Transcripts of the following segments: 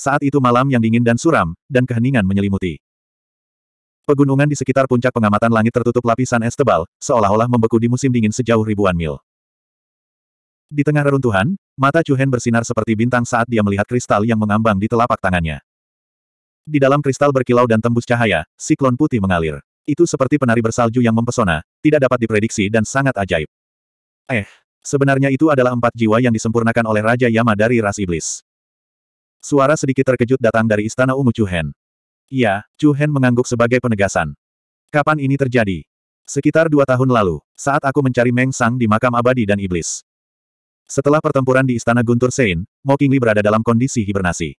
Saat itu malam yang dingin dan suram, dan keheningan menyelimuti. Pegunungan di sekitar puncak pengamatan langit tertutup lapisan es tebal, seolah-olah membeku di musim dingin sejauh ribuan mil. Di tengah reruntuhan, mata Chuhen bersinar seperti bintang saat dia melihat kristal yang mengambang di telapak tangannya. Di dalam kristal berkilau dan tembus cahaya, siklon putih mengalir. Itu seperti penari bersalju yang mempesona, tidak dapat diprediksi dan sangat ajaib. Eh, sebenarnya itu adalah empat jiwa yang disempurnakan oleh Raja Yama dari ras iblis. Suara sedikit terkejut datang dari istana ungu Chuhen. Iya, Chuhen mengangguk sebagai penegasan. Kapan ini terjadi? Sekitar dua tahun lalu, saat aku mencari Meng Sang di makam abadi dan iblis. Setelah pertempuran di istana Guntur Sein, Mo Qingli berada dalam kondisi hibernasi.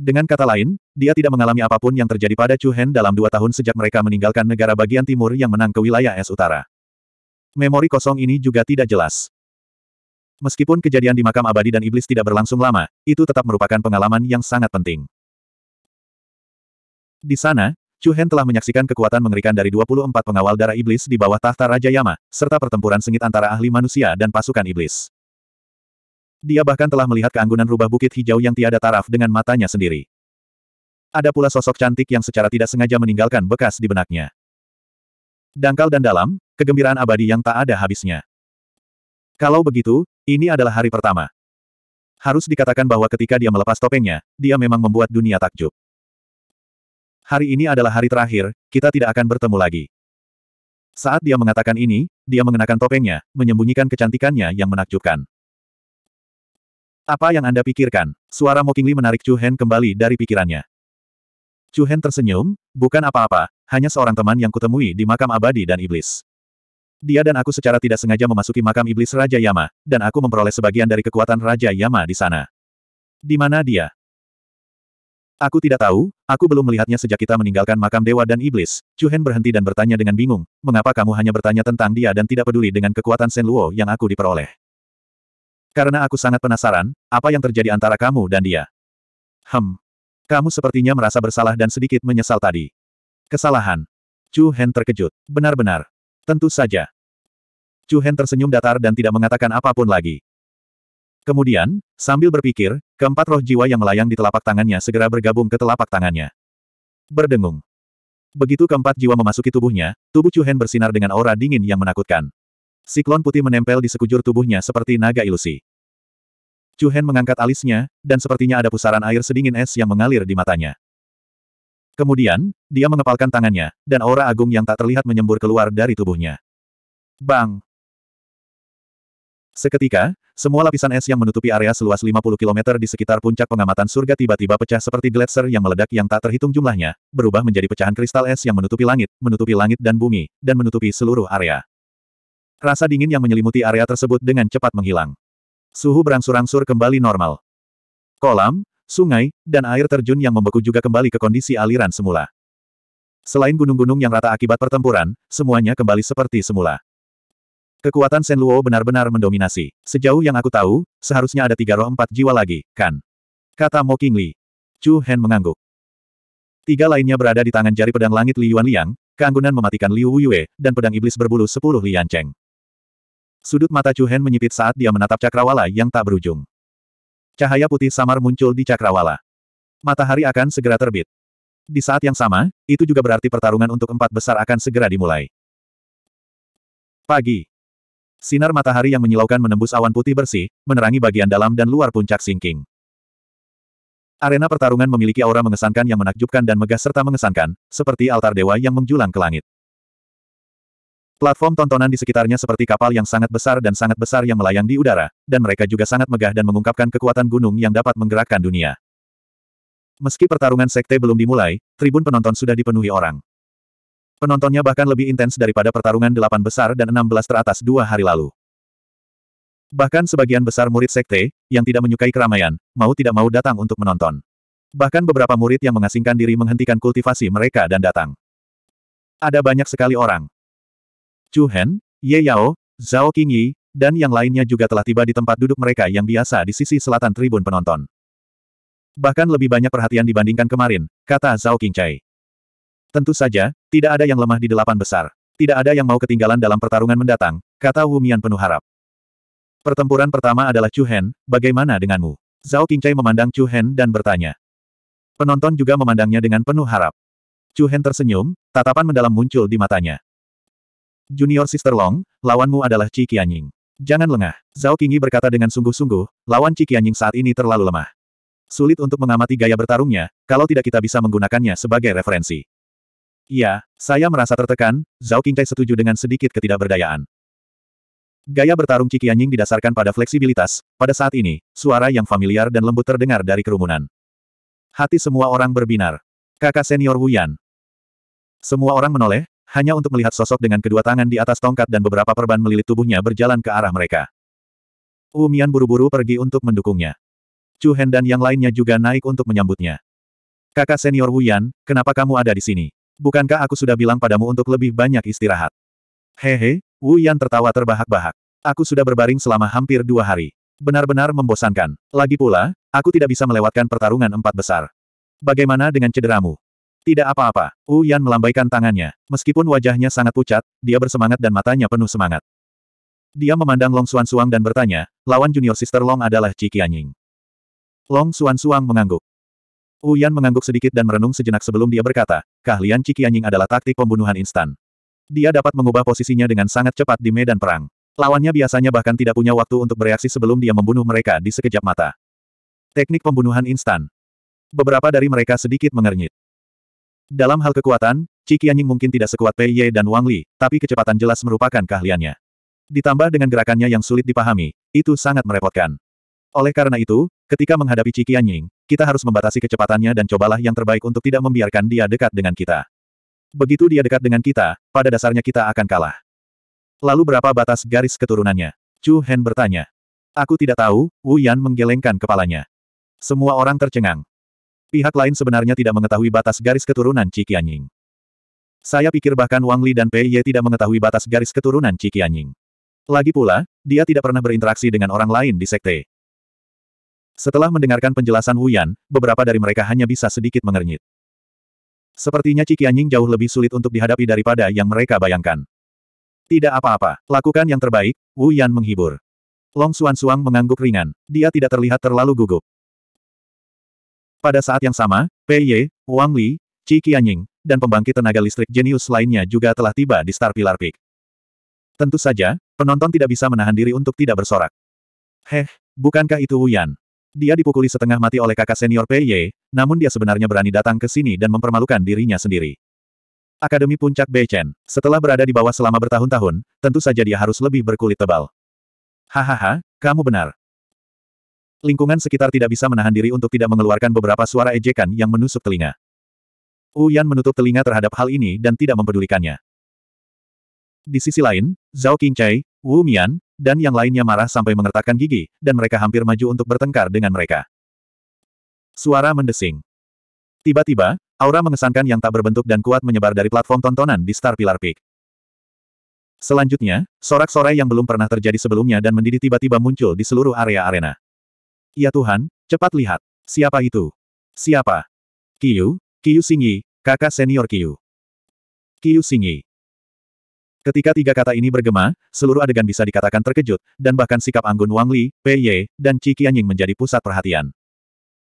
Dengan kata lain, dia tidak mengalami apapun yang terjadi pada Chuhen dalam dua tahun sejak mereka meninggalkan negara bagian timur yang menang ke wilayah es utara. Memori kosong ini juga tidak jelas. Meskipun kejadian di makam abadi dan iblis tidak berlangsung lama, itu tetap merupakan pengalaman yang sangat penting. Di sana, Chu Hen telah menyaksikan kekuatan mengerikan dari 24 pengawal darah iblis di bawah tahta Raja Yama, serta pertempuran sengit antara ahli manusia dan pasukan iblis. Dia bahkan telah melihat keanggunan rubah bukit hijau yang tiada taraf dengan matanya sendiri. Ada pula sosok cantik yang secara tidak sengaja meninggalkan bekas di benaknya. Dangkal dan dalam, kegembiraan abadi yang tak ada habisnya. Kalau begitu, ini adalah hari pertama. Harus dikatakan bahwa ketika dia melepas topengnya, dia memang membuat dunia takjub. Hari ini adalah hari terakhir, kita tidak akan bertemu lagi. Saat dia mengatakan ini, dia mengenakan topengnya, menyembunyikan kecantikannya yang menakjubkan. Apa yang Anda pikirkan? Suara Mokingli menarik Chu Hen kembali dari pikirannya. Chu Hen tersenyum, bukan apa-apa, hanya seorang teman yang kutemui di makam abadi dan iblis. Dia dan aku secara tidak sengaja memasuki makam iblis Raja Yama, dan aku memperoleh sebagian dari kekuatan Raja Yama di sana. Di mana dia? Aku tidak tahu, aku belum melihatnya sejak kita meninggalkan makam dewa dan iblis. Chu Hen berhenti dan bertanya dengan bingung, mengapa kamu hanya bertanya tentang dia dan tidak peduli dengan kekuatan Shen Luo yang aku diperoleh? Karena aku sangat penasaran, apa yang terjadi antara kamu dan dia? Hem. Kamu sepertinya merasa bersalah dan sedikit menyesal tadi. Kesalahan. Chu Hen terkejut. Benar-benar. Tentu saja. Chu Hen tersenyum datar dan tidak mengatakan apapun lagi. Kemudian, sambil berpikir, keempat roh jiwa yang melayang di telapak tangannya segera bergabung ke telapak tangannya. Berdengung. Begitu keempat jiwa memasuki tubuhnya, tubuh Chu Hen bersinar dengan aura dingin yang menakutkan. Siklon putih menempel di sekujur tubuhnya seperti naga ilusi. Chu Hen mengangkat alisnya, dan sepertinya ada pusaran air sedingin es yang mengalir di matanya. Kemudian, dia mengepalkan tangannya, dan aura agung yang tak terlihat menyembur keluar dari tubuhnya. Bang! Seketika, semua lapisan es yang menutupi area seluas 50 km di sekitar puncak pengamatan surga tiba-tiba pecah seperti gletser yang meledak yang tak terhitung jumlahnya, berubah menjadi pecahan kristal es yang menutupi langit, menutupi langit dan bumi, dan menutupi seluruh area. Rasa dingin yang menyelimuti area tersebut dengan cepat menghilang. Suhu berangsur-angsur kembali normal. Kolam, sungai, dan air terjun yang membeku juga kembali ke kondisi aliran semula. Selain gunung-gunung yang rata akibat pertempuran, semuanya kembali seperti semula. Kekuatan Luo benar-benar mendominasi. Sejauh yang aku tahu, seharusnya ada tiga roh empat jiwa lagi, kan? Kata Mo Li. Chu Hen mengangguk. Tiga lainnya berada di tangan jari pedang langit Li Yuan Liang, keanggunan mematikan Liu Wuyue, dan pedang iblis berbulu sepuluh Lian Cheng. Sudut mata Chu Hen menyipit saat dia menatap cakrawala yang tak berujung. Cahaya putih samar muncul di cakrawala. Matahari akan segera terbit. Di saat yang sama, itu juga berarti pertarungan untuk empat besar akan segera dimulai. Pagi. Sinar matahari yang menyilaukan menembus awan putih bersih, menerangi bagian dalam dan luar puncak Singking. Arena pertarungan memiliki aura mengesankan yang menakjubkan dan megah serta mengesankan, seperti altar dewa yang menjulang ke langit. Platform tontonan di sekitarnya seperti kapal yang sangat besar dan sangat besar yang melayang di udara, dan mereka juga sangat megah dan mengungkapkan kekuatan gunung yang dapat menggerakkan dunia. Meski pertarungan sekte belum dimulai, tribun penonton sudah dipenuhi orang. Penontonnya bahkan lebih intens daripada pertarungan delapan besar dan enam belas teratas dua hari lalu. Bahkan sebagian besar murid sekte, yang tidak menyukai keramaian, mau tidak mau datang untuk menonton. Bahkan beberapa murid yang mengasingkan diri menghentikan kultivasi mereka dan datang. Ada banyak sekali orang, Chu Hen, Ye Yao, Zhao Qingyi, dan yang lainnya juga telah tiba di tempat duduk mereka yang biasa di sisi selatan tribun penonton. Bahkan lebih banyak perhatian dibandingkan kemarin, kata Zhao Qingcai. Tentu saja, tidak ada yang lemah di delapan besar. Tidak ada yang mau ketinggalan dalam pertarungan mendatang, kata Wu Mian penuh harap. Pertempuran pertama adalah Chu Hen, bagaimana denganmu? Zhao Qingcai memandang Chu Hen dan bertanya. Penonton juga memandangnya dengan penuh harap. Chu Hen tersenyum, tatapan mendalam muncul di matanya. Junior Sister Long, lawanmu adalah Qi Qianying. Jangan lengah. Zhao Qingyi berkata dengan sungguh-sungguh, lawan Qi Qianying saat ini terlalu lemah. Sulit untuk mengamati gaya bertarungnya, kalau tidak kita bisa menggunakannya sebagai referensi. Iya, saya merasa tertekan, Zhao Qingtai setuju dengan sedikit ketidakberdayaan. Gaya bertarung Qi Qianying didasarkan pada fleksibilitas, pada saat ini, suara yang familiar dan lembut terdengar dari kerumunan. Hati semua orang berbinar. Kakak senior Wu Yan. Semua orang menoleh, hanya untuk melihat sosok dengan kedua tangan di atas tongkat dan beberapa perban melilit tubuhnya berjalan ke arah mereka. Wu Mian buru-buru pergi untuk mendukungnya. Chu Hen dan yang lainnya juga naik untuk menyambutnya. Kakak senior Wu Yan, kenapa kamu ada di sini? Bukankah aku sudah bilang padamu untuk lebih banyak istirahat? Hehe, Wu Yan tertawa terbahak-bahak. Aku sudah berbaring selama hampir dua hari. Benar-benar membosankan. Lagi pula, aku tidak bisa melewatkan pertarungan empat besar. Bagaimana dengan cederamu? Tidak apa-apa, Wu Yan melambaikan tangannya. Meskipun wajahnya sangat pucat, dia bersemangat dan matanya penuh semangat. Dia memandang Long Xuan Suang dan bertanya, lawan junior sister Long adalah Ciki Qianying. Long Xuan Suang mengangguk. Wu Yan mengangguk sedikit dan merenung sejenak sebelum dia berkata, keahlian Ciki Qianying adalah taktik pembunuhan instan. Dia dapat mengubah posisinya dengan sangat cepat di medan perang. Lawannya biasanya bahkan tidak punya waktu untuk bereaksi sebelum dia membunuh mereka di sekejap mata. Teknik pembunuhan instan. Beberapa dari mereka sedikit mengernyit. Dalam hal kekuatan, Ciki mungkin tidak sekuat Pei Ye dan Wang Li, tapi kecepatan jelas merupakan keahliannya. Ditambah dengan gerakannya yang sulit dipahami, itu sangat merepotkan. Oleh karena itu, ketika menghadapi Ciki kita harus membatasi kecepatannya dan cobalah yang terbaik untuk tidak membiarkan dia dekat dengan kita. Begitu dia dekat dengan kita, pada dasarnya kita akan kalah. Lalu berapa batas garis keturunannya? Chu Hen bertanya. Aku tidak tahu, Wu Yan menggelengkan kepalanya. Semua orang tercengang. Pihak lain sebenarnya tidak mengetahui batas garis keturunan Cikianying. Saya pikir bahkan Wang Li dan Pei Ye tidak mengetahui batas garis keturunan Cikianying. Lagi pula, dia tidak pernah berinteraksi dengan orang lain di sekte. Setelah mendengarkan penjelasan Wu Yan, beberapa dari mereka hanya bisa sedikit mengernyit. Sepertinya Cikianying jauh lebih sulit untuk dihadapi daripada yang mereka bayangkan. Tidak apa-apa, lakukan yang terbaik, Wu Yan menghibur. Long Xuan Suang mengangguk ringan, dia tidak terlihat terlalu gugup. Pada saat yang sama, Pei Ye, Wang Li, Qi Qianying, dan pembangkit tenaga listrik jenius lainnya juga telah tiba di Star Pilar Peak. Tentu saja, penonton tidak bisa menahan diri untuk tidak bersorak. Heh, bukankah itu Wuyan? Dia dipukuli setengah mati oleh kakak senior Pei Ye, namun dia sebenarnya berani datang ke sini dan mempermalukan dirinya sendiri. Akademi Puncak Beichen, setelah berada di bawah selama bertahun-tahun, tentu saja dia harus lebih berkulit tebal. Hahaha, kamu benar. Lingkungan sekitar tidak bisa menahan diri untuk tidak mengeluarkan beberapa suara ejekan yang menusuk telinga. Yan menutup telinga terhadap hal ini dan tidak mempedulikannya. Di sisi lain, Zhao Qingcai, Wu Mian, dan yang lainnya marah sampai mengertakkan gigi, dan mereka hampir maju untuk bertengkar dengan mereka. Suara mendesing. Tiba-tiba, aura mengesankan yang tak berbentuk dan kuat menyebar dari platform tontonan di Star Pilar Peak. Selanjutnya, sorak-sorai yang belum pernah terjadi sebelumnya dan mendidih tiba-tiba muncul di seluruh area arena. Ya Tuhan, cepat lihat. Siapa itu? Siapa? Kiyu, Kiyu Singi, kakak senior Kiyu. Kiyu Singi. Ketika tiga kata ini bergema, seluruh adegan bisa dikatakan terkejut, dan bahkan sikap Anggun Wang Li, Pei Ye, dan Qi Qianying menjadi pusat perhatian.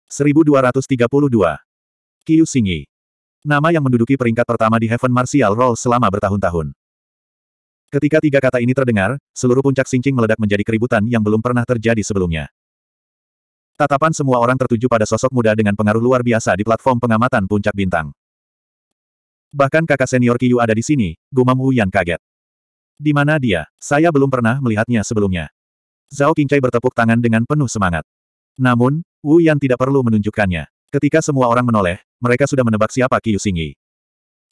1232. Kiyu Singi. Nama yang menduduki peringkat pertama di Heaven Martial Roll selama bertahun-tahun. Ketika tiga kata ini terdengar, seluruh puncak Xingqing meledak menjadi keributan yang belum pernah terjadi sebelumnya. Tatapan semua orang tertuju pada sosok muda dengan pengaruh luar biasa di platform pengamatan puncak bintang. Bahkan kakak senior Kiyu ada di sini, gumam Yan kaget. Di mana dia? Saya belum pernah melihatnya sebelumnya. Zhao Qingcai bertepuk tangan dengan penuh semangat. Namun, Wu Yan tidak perlu menunjukkannya. Ketika semua orang menoleh, mereka sudah menebak siapa Kiyu Singyi.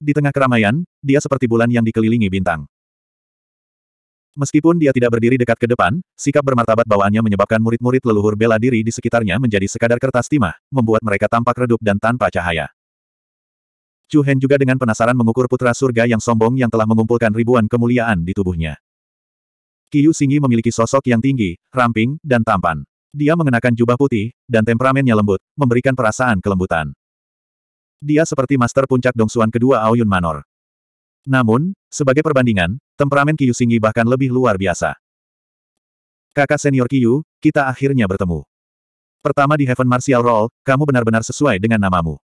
Di tengah keramaian, dia seperti bulan yang dikelilingi bintang. Meskipun dia tidak berdiri dekat ke depan, sikap bermartabat bawaannya menyebabkan murid-murid leluhur bela diri di sekitarnya menjadi sekadar kertas timah, membuat mereka tampak redup dan tanpa cahaya. Chu Hen juga dengan penasaran mengukur putra surga yang sombong yang telah mengumpulkan ribuan kemuliaan di tubuhnya. Kiyu Singi memiliki sosok yang tinggi, ramping, dan tampan. Dia mengenakan jubah putih, dan temperamennya lembut, memberikan perasaan kelembutan. Dia seperti master puncak dongsuan kedua Aoyun Manor. Namun, sebagai perbandingan, temperamen Kiyu Singyi bahkan lebih luar biasa. Kakak senior Kiyu, kita akhirnya bertemu. Pertama di Heaven Martial Roll, kamu benar-benar sesuai dengan namamu.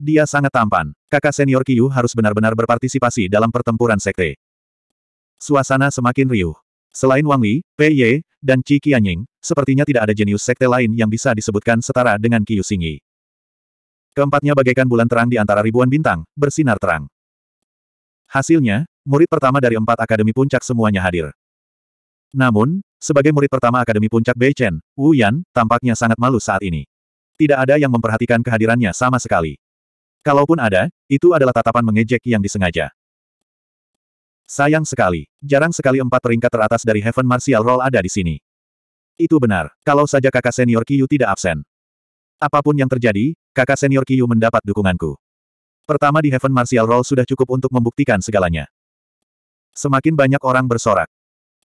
Dia sangat tampan. Kakak senior Kiyu harus benar-benar berpartisipasi dalam pertempuran sekte. Suasana semakin riuh. Selain Wang Li, Pei Ye, dan Qi Qianying, sepertinya tidak ada jenius sekte lain yang bisa disebutkan setara dengan Kiyu Singyi. Keempatnya bagaikan bulan terang di antara ribuan bintang, bersinar terang. Hasilnya, murid pertama dari empat akademi puncak semuanya hadir. Namun, sebagai murid pertama akademi puncak Bei Chen Wu Yan tampaknya sangat malu saat ini. Tidak ada yang memperhatikan kehadirannya sama sekali. Kalaupun ada, itu adalah tatapan mengejek yang disengaja. Sayang sekali, jarang sekali empat peringkat teratas dari Heaven Martial Roll ada di sini. Itu benar, kalau saja kakak senior Kiyu tidak absen. Apapun yang terjadi, kakak senior Kiyu mendapat dukunganku. Pertama di Heaven Martial Roll sudah cukup untuk membuktikan segalanya. Semakin banyak orang bersorak.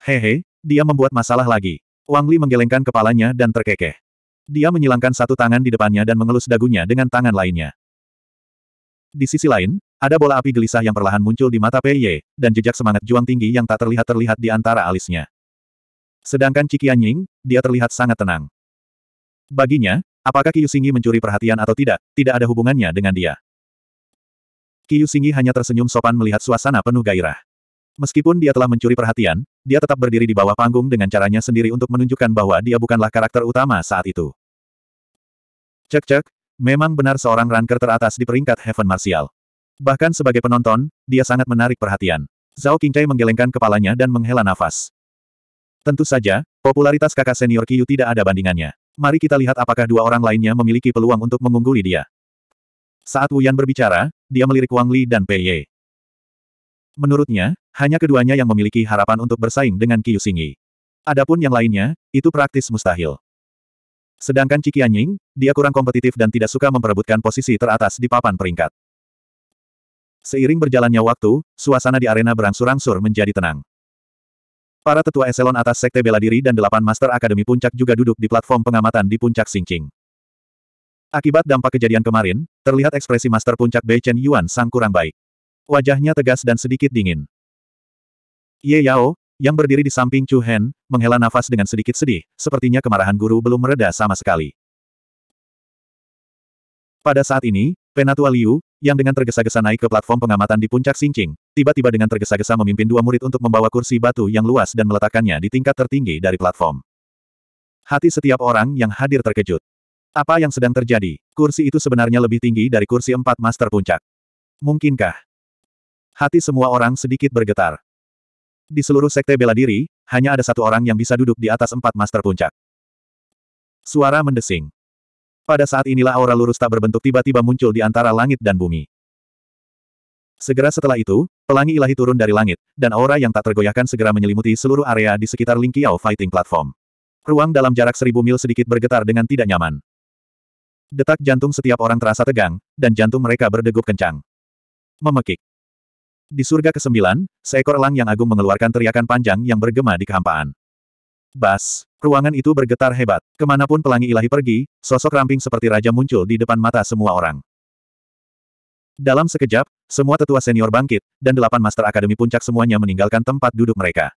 Hehe, dia membuat masalah lagi. Wang Li menggelengkan kepalanya dan terkekeh. Dia menyilangkan satu tangan di depannya dan mengelus dagunya dengan tangan lainnya. Di sisi lain, ada bola api gelisah yang perlahan muncul di mata Pei Ye dan jejak semangat juang tinggi yang tak terlihat-terlihat di antara alisnya. Sedangkan Cikian Ying, dia terlihat sangat tenang. Baginya, apakah Kiyu Singi mencuri perhatian atau tidak, tidak ada hubungannya dengan dia. Kiyu Singyi hanya tersenyum sopan melihat suasana penuh gairah. Meskipun dia telah mencuri perhatian, dia tetap berdiri di bawah panggung dengan caranya sendiri untuk menunjukkan bahwa dia bukanlah karakter utama saat itu. Cek-cek, memang benar seorang ranker teratas di peringkat Heaven Martial. Bahkan sebagai penonton, dia sangat menarik perhatian. Zhao Qingcai menggelengkan kepalanya dan menghela nafas. Tentu saja, popularitas kakak senior Kiyu tidak ada bandingannya. Mari kita lihat apakah dua orang lainnya memiliki peluang untuk mengungguli dia. Saat Wuyan berbicara, dia melirik Wang Li dan Pei Ye. Menurutnya, hanya keduanya yang memiliki harapan untuk bersaing dengan Qiu Xingyi. Adapun yang lainnya, itu praktis mustahil. Sedangkan Ciki Ying, dia kurang kompetitif dan tidak suka memperebutkan posisi teratas di papan peringkat. Seiring berjalannya waktu, suasana di arena berangsur-angsur menjadi tenang. Para tetua eselon atas Sekte Bela Diri dan delapan Master Akademi Puncak juga duduk di platform pengamatan di Puncak Singcing. Akibat dampak kejadian kemarin, Terlihat ekspresi master puncak Bei Chen Yuan sang kurang baik. Wajahnya tegas dan sedikit dingin. Ye Yao, yang berdiri di samping Chu Hen, menghela nafas dengan sedikit sedih, sepertinya kemarahan guru belum mereda sama sekali. Pada saat ini, Penatua Liu, yang dengan tergesa-gesa naik ke platform pengamatan di puncak Xinqing, tiba-tiba dengan tergesa-gesa memimpin dua murid untuk membawa kursi batu yang luas dan meletakkannya di tingkat tertinggi dari platform. Hati setiap orang yang hadir terkejut. Apa yang sedang terjadi? Kursi itu sebenarnya lebih tinggi dari kursi empat master puncak. Mungkinkah? Hati semua orang sedikit bergetar. Di seluruh sekte bela diri, hanya ada satu orang yang bisa duduk di atas empat master puncak. Suara mendesing. Pada saat inilah aura lurus tak berbentuk tiba-tiba muncul di antara langit dan bumi. Segera setelah itu, pelangi ilahi turun dari langit, dan aura yang tak tergoyahkan segera menyelimuti seluruh area di sekitar Ling Qiao Fighting Platform. Ruang dalam jarak seribu mil sedikit bergetar dengan tidak nyaman. Detak jantung setiap orang terasa tegang, dan jantung mereka berdegup kencang. Memekik. Di surga ke-9, seekor elang yang agung mengeluarkan teriakan panjang yang bergema di kehampaan. Bas, ruangan itu bergetar hebat. Kemanapun pelangi ilahi pergi, sosok ramping seperti raja muncul di depan mata semua orang. Dalam sekejap, semua tetua senior bangkit, dan delapan master akademi puncak semuanya meninggalkan tempat duduk mereka.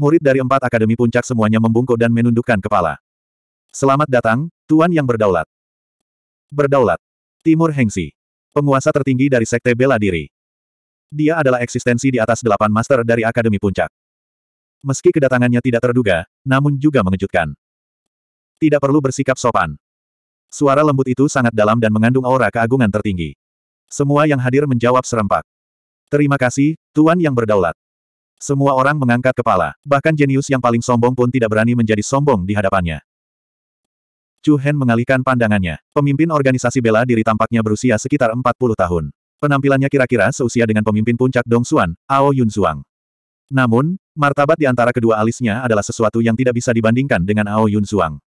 Murid dari empat akademi puncak semuanya membungkuk dan menundukkan kepala. Selamat datang, Tuan yang berdaulat. Berdaulat. Timur Hengsi. Penguasa tertinggi dari Sekte Bela Diri. Dia adalah eksistensi di atas delapan master dari Akademi Puncak. Meski kedatangannya tidak terduga, namun juga mengejutkan. Tidak perlu bersikap sopan. Suara lembut itu sangat dalam dan mengandung aura keagungan tertinggi. Semua yang hadir menjawab serempak. Terima kasih, Tuan yang berdaulat. Semua orang mengangkat kepala, bahkan jenius yang paling sombong pun tidak berani menjadi sombong di hadapannya. Chu Hen mengalihkan pandangannya. Pemimpin organisasi bela diri tampaknya berusia sekitar 40 tahun. Penampilannya kira-kira seusia dengan pemimpin puncak Dong Xuan, Ao Yun Zhuang. Namun, martabat di antara kedua alisnya adalah sesuatu yang tidak bisa dibandingkan dengan Ao Yun Zhuang.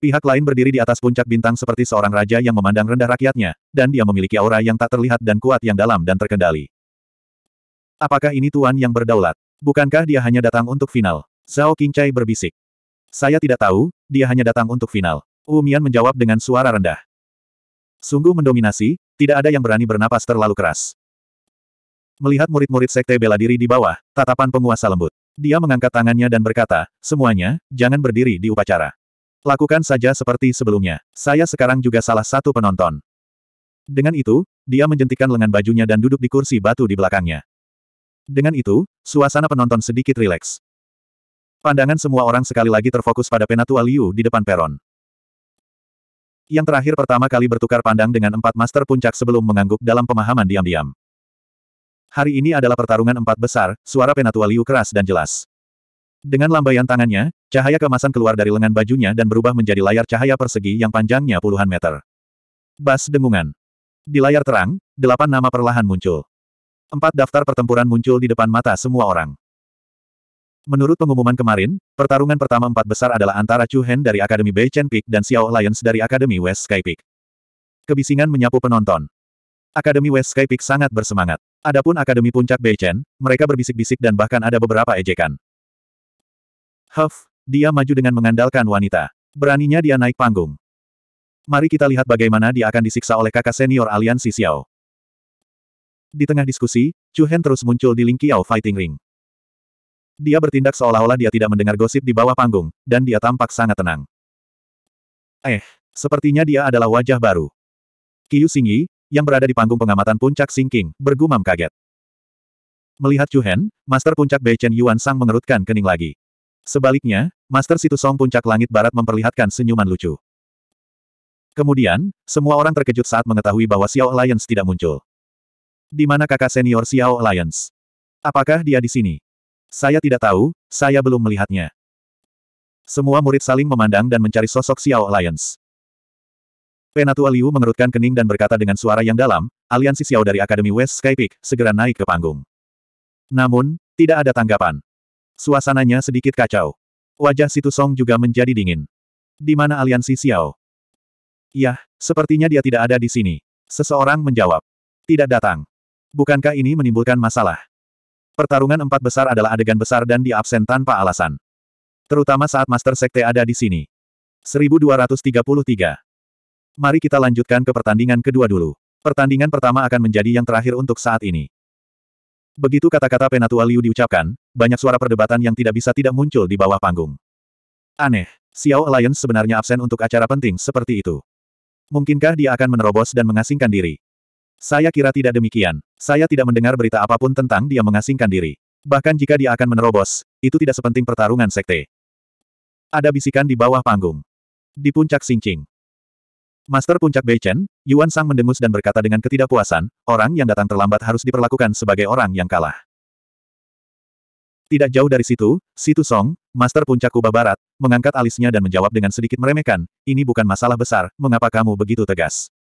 Pihak lain berdiri di atas puncak bintang seperti seorang raja yang memandang rendah rakyatnya, dan dia memiliki aura yang tak terlihat dan kuat yang dalam dan terkendali. Apakah ini Tuan yang berdaulat? Bukankah dia hanya datang untuk final? Zhao Qingcai berbisik. Saya tidak tahu, dia hanya datang untuk final. Wu Mian menjawab dengan suara rendah. Sungguh mendominasi, tidak ada yang berani bernapas terlalu keras. Melihat murid-murid sekte bela diri di bawah, tatapan penguasa lembut. Dia mengangkat tangannya dan berkata, semuanya, jangan berdiri di upacara. Lakukan saja seperti sebelumnya. Saya sekarang juga salah satu penonton. Dengan itu, dia menjentikan lengan bajunya dan duduk di kursi batu di belakangnya. Dengan itu, suasana penonton sedikit rileks. Pandangan semua orang sekali lagi terfokus pada Penatua Liu di depan peron. Yang terakhir pertama kali bertukar pandang dengan empat master puncak sebelum mengangguk dalam pemahaman diam-diam. Hari ini adalah pertarungan empat besar, suara Penatua Liu keras dan jelas. Dengan lambaian tangannya, cahaya kemasan keluar dari lengan bajunya dan berubah menjadi layar cahaya persegi yang panjangnya puluhan meter. Bas dengungan. Di layar terang, delapan nama perlahan muncul. Empat daftar pertempuran muncul di depan mata semua orang. Menurut pengumuman kemarin, pertarungan pertama empat besar adalah antara Chu Hen dari Akademi Bei Chen Peak dan Xiao Lions dari Akademi West Sky Peak. Kebisingan menyapu penonton. Akademi West Sky Peak sangat bersemangat. Adapun Akademi Puncak Bei Chen, mereka berbisik-bisik dan bahkan ada beberapa ejekan. Huff, dia maju dengan mengandalkan wanita. Beraninya dia naik panggung. Mari kita lihat bagaimana dia akan disiksa oleh kakak senior aliansi Xiao. Di tengah diskusi, Chu Hen terus muncul di Ling Fighting Ring. Dia bertindak seolah-olah dia tidak mendengar gosip di bawah panggung, dan dia tampak sangat tenang. Eh, sepertinya dia adalah wajah baru. Qiu Singyi, yang berada di panggung pengamatan puncak Singking, bergumam kaget. Melihat Chu Hen, Master Puncak Beichen Yuan Sang mengerutkan kening lagi. Sebaliknya, Master Situ Song Puncak Langit Barat memperlihatkan senyuman lucu. Kemudian, semua orang terkejut saat mengetahui bahwa Xiao Alliance tidak muncul. Di mana kakak senior Xiao Alliance? Apakah dia di sini? Saya tidak tahu, saya belum melihatnya. Semua murid saling memandang dan mencari sosok Xiao Alliance. Penatua Liu mengerutkan kening dan berkata dengan suara yang dalam, aliansi Xiao dari Akademi West Sky Peak segera naik ke panggung. Namun, tidak ada tanggapan. Suasananya sedikit kacau. Wajah Situ Song juga menjadi dingin. Di mana aliansi Xiao? Yah, sepertinya dia tidak ada di sini. Seseorang menjawab. Tidak datang. Bukankah ini menimbulkan masalah? Pertarungan empat besar adalah adegan besar dan di absen tanpa alasan. Terutama saat Master Sekte ada di sini. 1233. Mari kita lanjutkan ke pertandingan kedua dulu. Pertandingan pertama akan menjadi yang terakhir untuk saat ini. Begitu kata-kata Penatua Liu diucapkan, banyak suara perdebatan yang tidak bisa tidak muncul di bawah panggung. Aneh, Xiao Alliance sebenarnya absen untuk acara penting seperti itu. Mungkinkah dia akan menerobos dan mengasingkan diri? Saya kira tidak demikian. Saya tidak mendengar berita apapun tentang dia mengasingkan diri. Bahkan jika dia akan menerobos, itu tidak sepenting pertarungan sekte. Ada bisikan di bawah panggung. Di puncak Xingqing. Master Puncak Beichen, Yuan Sang mendengus dan berkata dengan ketidakpuasan, orang yang datang terlambat harus diperlakukan sebagai orang yang kalah. Tidak jauh dari situ, Situ Song, Master Puncak Kuba Barat, mengangkat alisnya dan menjawab dengan sedikit meremehkan, ini bukan masalah besar, mengapa kamu begitu tegas?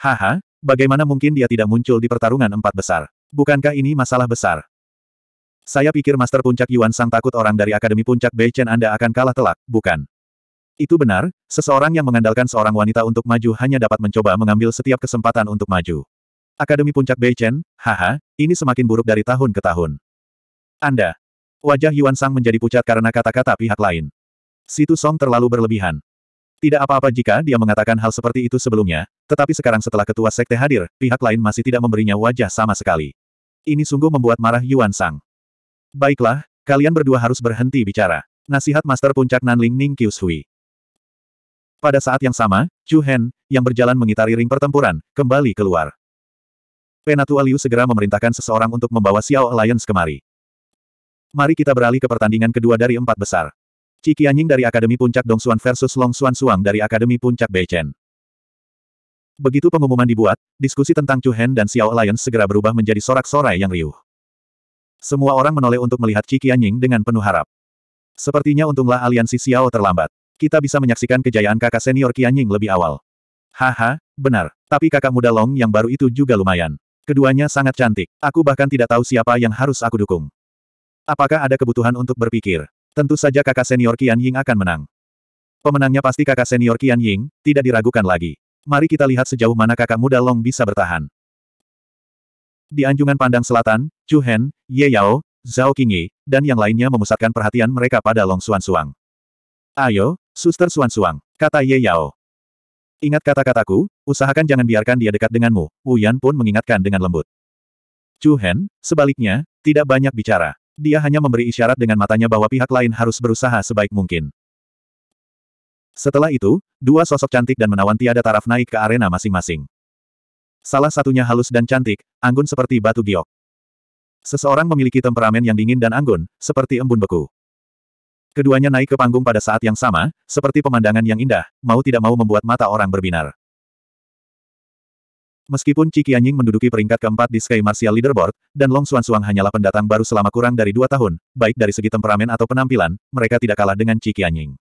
Haha, Bagaimana mungkin dia tidak muncul di pertarungan empat besar? Bukankah ini masalah besar? Saya pikir Master Puncak Yuan Sang takut orang dari Akademi Puncak Beichen Anda akan kalah telak, bukan? Itu benar, seseorang yang mengandalkan seorang wanita untuk maju hanya dapat mencoba mengambil setiap kesempatan untuk maju. Akademi Puncak Beichen, haha, ini semakin buruk dari tahun ke tahun. Anda. Wajah Yuan Sang menjadi pucat karena kata-kata pihak lain. Situ Song terlalu berlebihan. Tidak apa-apa jika dia mengatakan hal seperti itu sebelumnya, tetapi sekarang setelah ketua sekte hadir, pihak lain masih tidak memberinya wajah sama sekali. Ini sungguh membuat marah Yuan Sang. Baiklah, kalian berdua harus berhenti bicara. Nasihat Master Puncak Nanling Ning Qius Hui. Pada saat yang sama, Chu Hen, yang berjalan mengitari ring pertempuran, kembali keluar. Penatua Liu segera memerintahkan seseorang untuk membawa Xiao Alliance kemari. Mari kita beralih ke pertandingan kedua dari empat besar. Cikianying dari Akademi Puncak Dong Xuan versus Long Suan Suang dari Akademi Puncak Beichen. Begitu pengumuman dibuat, diskusi tentang Chu Hen dan Xiao Alliance segera berubah menjadi sorak-sorai yang riuh. Semua orang menoleh untuk melihat Cikianying dengan penuh harap. Sepertinya untunglah aliansi Xiao terlambat. Kita bisa menyaksikan kejayaan kakak senior Qianying lebih awal. Haha, benar. Tapi kakak muda Long yang baru itu juga lumayan. Keduanya sangat cantik. Aku bahkan tidak tahu siapa yang harus aku dukung. Apakah ada kebutuhan untuk berpikir? Tentu saja kakak senior Qian Ying akan menang. Pemenangnya pasti kakak senior Qian Ying, tidak diragukan lagi. Mari kita lihat sejauh mana kakak muda Long bisa bertahan. Di anjungan pandang selatan, Chu Hen, Ye Yao, Zhao Qingyi, dan yang lainnya memusatkan perhatian mereka pada Long Xuan Suang. Ayo, suster Suan Suang, kata Ye Yao. Ingat kata-kataku, usahakan jangan biarkan dia dekat denganmu, Wu Yan pun mengingatkan dengan lembut. Chu Hen, sebaliknya, tidak banyak bicara. Dia hanya memberi isyarat dengan matanya bahwa pihak lain harus berusaha sebaik mungkin. Setelah itu, dua sosok cantik dan menawan tiada taraf naik ke arena masing-masing. Salah satunya halus dan cantik, anggun seperti batu giok. Seseorang memiliki temperamen yang dingin dan anggun, seperti embun beku. Keduanya naik ke panggung pada saat yang sama, seperti pemandangan yang indah, mau tidak mau membuat mata orang berbinar. Meskipun Qi Qianying menduduki peringkat keempat di Sky Martial Leaderboard, dan Long Suang hanyalah pendatang baru selama kurang dari dua tahun, baik dari segi temperamen atau penampilan, mereka tidak kalah dengan Qi Qianying.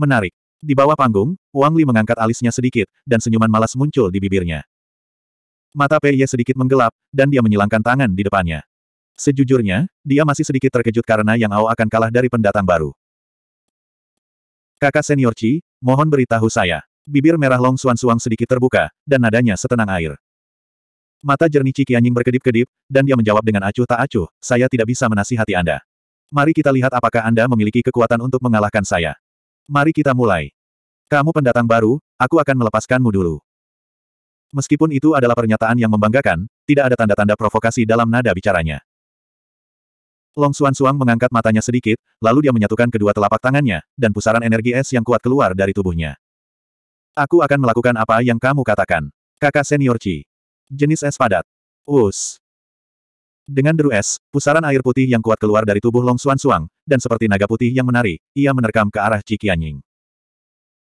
Menarik. Di bawah panggung, Wang Li mengangkat alisnya sedikit, dan senyuman malas muncul di bibirnya. Mata Pei Ye sedikit menggelap, dan dia menyilangkan tangan di depannya. Sejujurnya, dia masih sedikit terkejut karena Yang Ao akan kalah dari pendatang baru. Kakak senior Qi, mohon beritahu saya bibir merah Long Suan Suang sedikit terbuka, dan nadanya setenang air. Mata jernih Ciki Anjing berkedip-kedip, dan dia menjawab dengan acuh tak acuh, saya tidak bisa menasihati Anda. Mari kita lihat apakah Anda memiliki kekuatan untuk mengalahkan saya. Mari kita mulai. Kamu pendatang baru, aku akan melepaskanmu dulu. Meskipun itu adalah pernyataan yang membanggakan, tidak ada tanda-tanda provokasi dalam nada bicaranya. Long Suan Suang mengangkat matanya sedikit, lalu dia menyatukan kedua telapak tangannya, dan pusaran energi es yang kuat keluar dari tubuhnya. Aku akan melakukan apa yang kamu katakan. Kakak senior Chi. Jenis es padat. Us. Dengan deru es, pusaran air putih yang kuat keluar dari tubuh Long Suan Suang, dan seperti naga putih yang menari, ia menerkam ke arah Chi Qianying.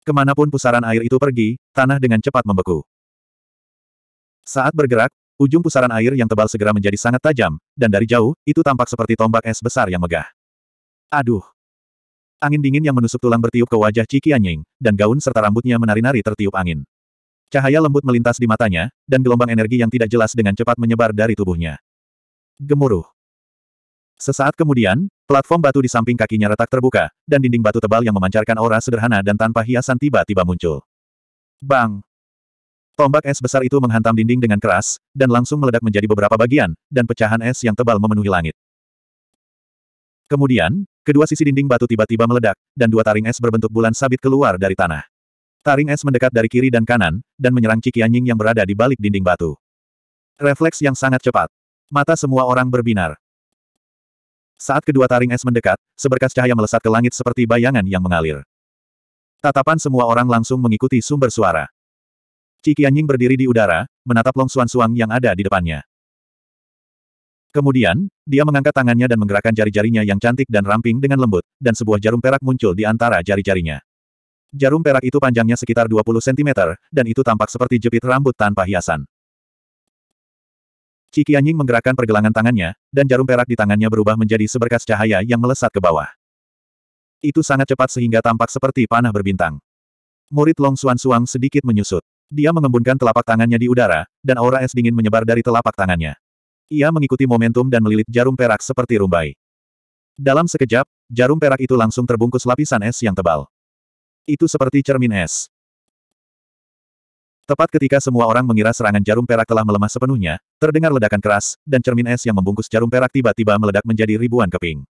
Kemanapun pusaran air itu pergi, tanah dengan cepat membeku. Saat bergerak, ujung pusaran air yang tebal segera menjadi sangat tajam, dan dari jauh, itu tampak seperti tombak es besar yang megah. Aduh! Angin dingin yang menusuk tulang bertiup ke wajah Ciki Anying, dan gaun serta rambutnya menari-nari tertiup angin. Cahaya lembut melintas di matanya, dan gelombang energi yang tidak jelas dengan cepat menyebar dari tubuhnya. Gemuruh. Sesaat kemudian, platform batu di samping kakinya retak terbuka, dan dinding batu tebal yang memancarkan aura sederhana dan tanpa hiasan tiba-tiba muncul. Bang! Tombak es besar itu menghantam dinding dengan keras, dan langsung meledak menjadi beberapa bagian, dan pecahan es yang tebal memenuhi langit. Kemudian, kedua sisi dinding batu tiba-tiba meledak, dan dua taring es berbentuk bulan sabit keluar dari tanah. Taring es mendekat dari kiri dan kanan, dan menyerang Ciki Anjing yang berada di balik dinding batu. Refleks yang sangat cepat. Mata semua orang berbinar. Saat kedua taring es mendekat, seberkas cahaya melesat ke langit seperti bayangan yang mengalir. Tatapan semua orang langsung mengikuti sumber suara. Ciki Anjing berdiri di udara, menatap Long Suan Suang yang ada di depannya. Kemudian, dia mengangkat tangannya dan menggerakkan jari-jarinya yang cantik dan ramping dengan lembut, dan sebuah jarum perak muncul di antara jari-jarinya. Jarum perak itu panjangnya sekitar 20 cm, dan itu tampak seperti jepit rambut tanpa hiasan. Ciki Anjing menggerakkan pergelangan tangannya, dan jarum perak di tangannya berubah menjadi seberkas cahaya yang melesat ke bawah. Itu sangat cepat sehingga tampak seperti panah berbintang. Murid Long Suan Suang sedikit menyusut. Dia mengembunkan telapak tangannya di udara, dan aura es dingin menyebar dari telapak tangannya. Ia mengikuti momentum dan melilit jarum perak seperti rumbai. Dalam sekejap, jarum perak itu langsung terbungkus lapisan es yang tebal. Itu seperti cermin es. Tepat ketika semua orang mengira serangan jarum perak telah melemah sepenuhnya, terdengar ledakan keras, dan cermin es yang membungkus jarum perak tiba-tiba meledak menjadi ribuan keping.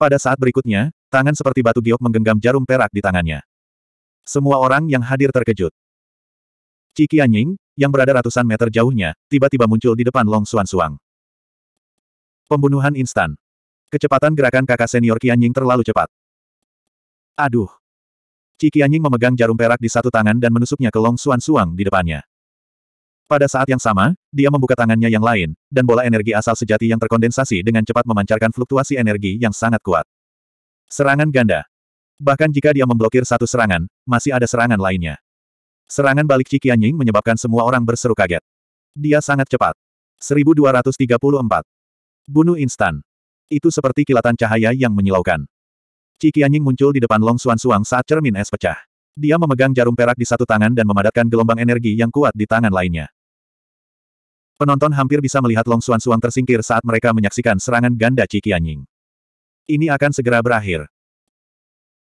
Pada saat berikutnya, tangan seperti batu giok menggenggam jarum perak di tangannya. Semua orang yang hadir terkejut. Ciki Anying, yang berada ratusan meter jauhnya, tiba-tiba muncul di depan Long Suan Suang. Pembunuhan instan. Kecepatan gerakan kakak senior Qianying terlalu cepat. Aduh. Qi Qianying memegang jarum perak di satu tangan dan menusuknya ke Long Suan Suang di depannya. Pada saat yang sama, dia membuka tangannya yang lain, dan bola energi asal sejati yang terkondensasi dengan cepat memancarkan fluktuasi energi yang sangat kuat. Serangan ganda. Bahkan jika dia memblokir satu serangan, masih ada serangan lainnya. Serangan balik Cikian Ying menyebabkan semua orang berseru kaget. Dia sangat cepat. 1234. Bunuh instan. Itu seperti kilatan cahaya yang menyilaukan. Cikian Ying muncul di depan Long Suan Suang saat cermin es pecah. Dia memegang jarum perak di satu tangan dan memadatkan gelombang energi yang kuat di tangan lainnya. Penonton hampir bisa melihat Long Suan Suang tersingkir saat mereka menyaksikan serangan ganda Cikian Ying. Ini akan segera berakhir.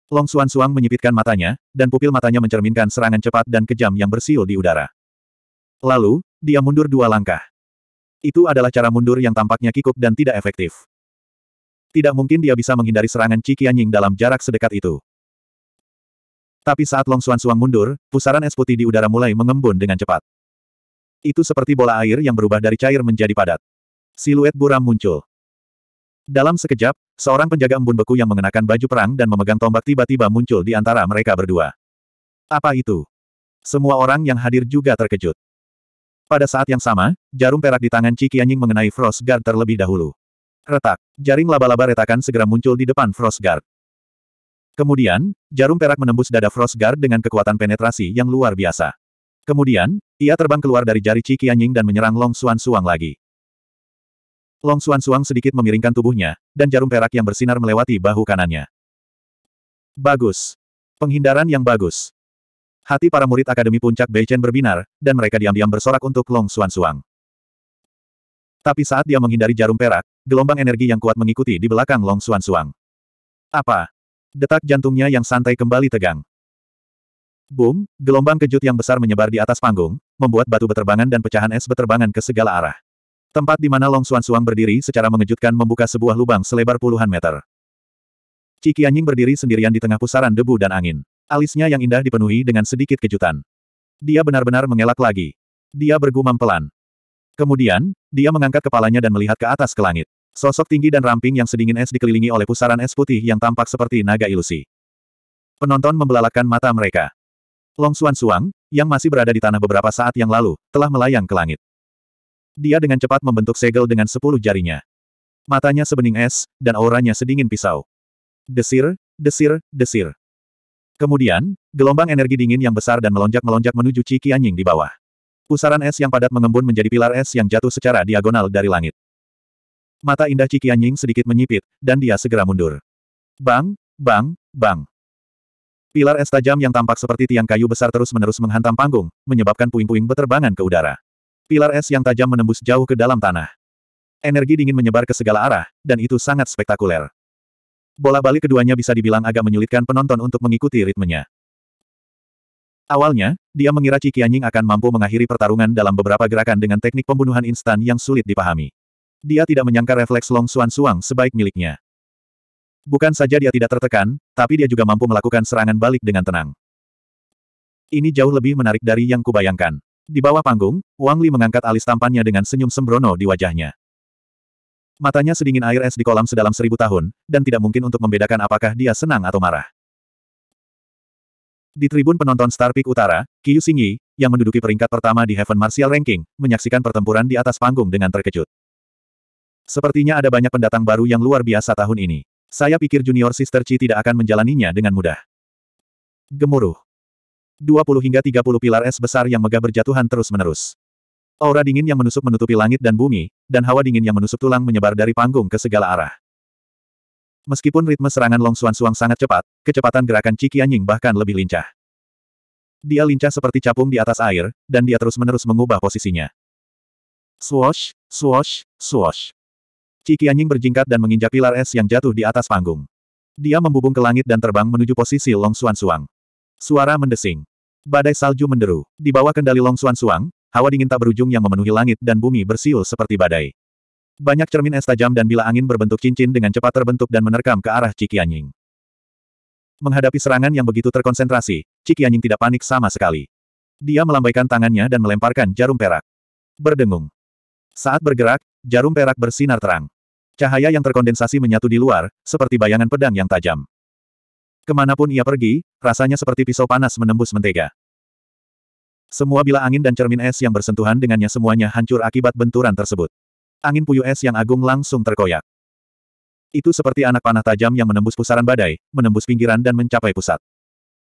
Long Suan Suang menyipitkan matanya, dan pupil matanya mencerminkan serangan cepat dan kejam yang bersiul di udara. Lalu, dia mundur dua langkah. Itu adalah cara mundur yang tampaknya kikuk dan tidak efektif. Tidak mungkin dia bisa menghindari serangan Qi Qianying dalam jarak sedekat itu. Tapi saat Long Suan Suang mundur, pusaran es putih di udara mulai mengembun dengan cepat. Itu seperti bola air yang berubah dari cair menjadi padat. Siluet buram muncul. Dalam sekejap, seorang penjaga embun beku yang mengenakan baju perang dan memegang tombak tiba-tiba muncul di antara mereka berdua. Apa itu? Semua orang yang hadir juga terkejut. Pada saat yang sama, jarum perak di tangan Ciki Anjing mengenai Frost Guard terlebih dahulu. Retak, jaring laba-laba retakan segera muncul di depan Frost Guard. Kemudian, jarum perak menembus dada Frost Guard dengan kekuatan penetrasi yang luar biasa. Kemudian, ia terbang keluar dari jari Ciki Anjing dan menyerang Long Suan Suang lagi. Long Xuan Suang sedikit memiringkan tubuhnya, dan jarum perak yang bersinar melewati bahu kanannya. Bagus. Penghindaran yang bagus. Hati para murid Akademi Puncak Beichen berbinar, dan mereka diam-diam bersorak untuk Long Xuan Suang. Tapi saat dia menghindari jarum perak, gelombang energi yang kuat mengikuti di belakang Long Xuan Suang. Apa? Detak jantungnya yang santai kembali tegang. Boom, gelombang kejut yang besar menyebar di atas panggung, membuat batu beterbangan dan pecahan es beterbangan ke segala arah. Tempat di mana Long Xuan berdiri secara mengejutkan membuka sebuah lubang selebar puluhan meter. Ciki Anjing berdiri sendirian di tengah pusaran debu dan angin. Alisnya yang indah dipenuhi dengan sedikit kejutan. Dia benar-benar mengelak lagi. Dia bergumam pelan. Kemudian, dia mengangkat kepalanya dan melihat ke atas ke langit. Sosok tinggi dan ramping yang sedingin es dikelilingi oleh pusaran es putih yang tampak seperti naga ilusi. Penonton membelalakan mata mereka. Long Xuan Suang, yang masih berada di tanah beberapa saat yang lalu, telah melayang ke langit. Dia dengan cepat membentuk segel dengan sepuluh jarinya. Matanya sebening es, dan auranya sedingin pisau. Desir, desir, desir. Kemudian, gelombang energi dingin yang besar dan melonjak-melonjak menuju Ciki Qianying di bawah. Pusaran es yang padat mengembun menjadi pilar es yang jatuh secara diagonal dari langit. Mata indah Ciki Qianying sedikit menyipit, dan dia segera mundur. Bang, bang, bang. Pilar es tajam yang tampak seperti tiang kayu besar terus-menerus menghantam panggung, menyebabkan puing-puing beterbangan ke udara. Pilar es yang tajam menembus jauh ke dalam tanah. Energi dingin menyebar ke segala arah, dan itu sangat spektakuler. Bola balik keduanya bisa dibilang agak menyulitkan penonton untuk mengikuti ritmenya. Awalnya, dia mengira Cikianying akan mampu mengakhiri pertarungan dalam beberapa gerakan dengan teknik pembunuhan instan yang sulit dipahami. Dia tidak menyangka refleks Long Suan Suang sebaik miliknya. Bukan saja dia tidak tertekan, tapi dia juga mampu melakukan serangan balik dengan tenang. Ini jauh lebih menarik dari yang kubayangkan. Di bawah panggung, Wang Li mengangkat alis tampannya dengan senyum sembrono di wajahnya. Matanya sedingin air es di kolam sedalam seribu tahun, dan tidak mungkin untuk membedakan apakah dia senang atau marah. Di tribun penonton Star Peak Utara, Qiu Xingyi, yang menduduki peringkat pertama di Heaven Martial Ranking, menyaksikan pertempuran di atas panggung dengan terkejut. Sepertinya ada banyak pendatang baru yang luar biasa tahun ini. Saya pikir junior sister Chi tidak akan menjalaninya dengan mudah. Gemuruh. 20 hingga 30 pilar es besar yang megah berjatuhan terus-menerus. Aura dingin yang menusuk menutupi langit dan bumi, dan hawa dingin yang menusuk tulang menyebar dari panggung ke segala arah. Meskipun ritme serangan Long Suan Suang sangat cepat, kecepatan gerakan Ciki Anying bahkan lebih lincah. Dia lincah seperti capung di atas air, dan dia terus-menerus mengubah posisinya. Swosh, swosh, swosh. Ciki Anying berjingkat dan menginjak pilar es yang jatuh di atas panggung. Dia membubung ke langit dan terbang menuju posisi Long Suan Suang. Suara mendesing. Badai salju menderu. Di bawah kendali Long Suan Suang, hawa dingin tak berujung yang memenuhi langit dan bumi bersiul seperti badai. Banyak cermin es tajam dan bila angin berbentuk cincin dengan cepat terbentuk dan menerkam ke arah Cikianying. Menghadapi serangan yang begitu terkonsentrasi, Cikianying tidak panik sama sekali. Dia melambaikan tangannya dan melemparkan jarum perak. Berdengung. Saat bergerak, jarum perak bersinar terang. Cahaya yang terkondensasi menyatu di luar, seperti bayangan pedang yang tajam. Kemanapun ia pergi, rasanya seperti pisau panas menembus mentega. Semua bila angin dan cermin es yang bersentuhan dengannya semuanya hancur akibat benturan tersebut. Angin puyuh es yang agung langsung terkoyak. Itu seperti anak panah tajam yang menembus pusaran badai, menembus pinggiran dan mencapai pusat.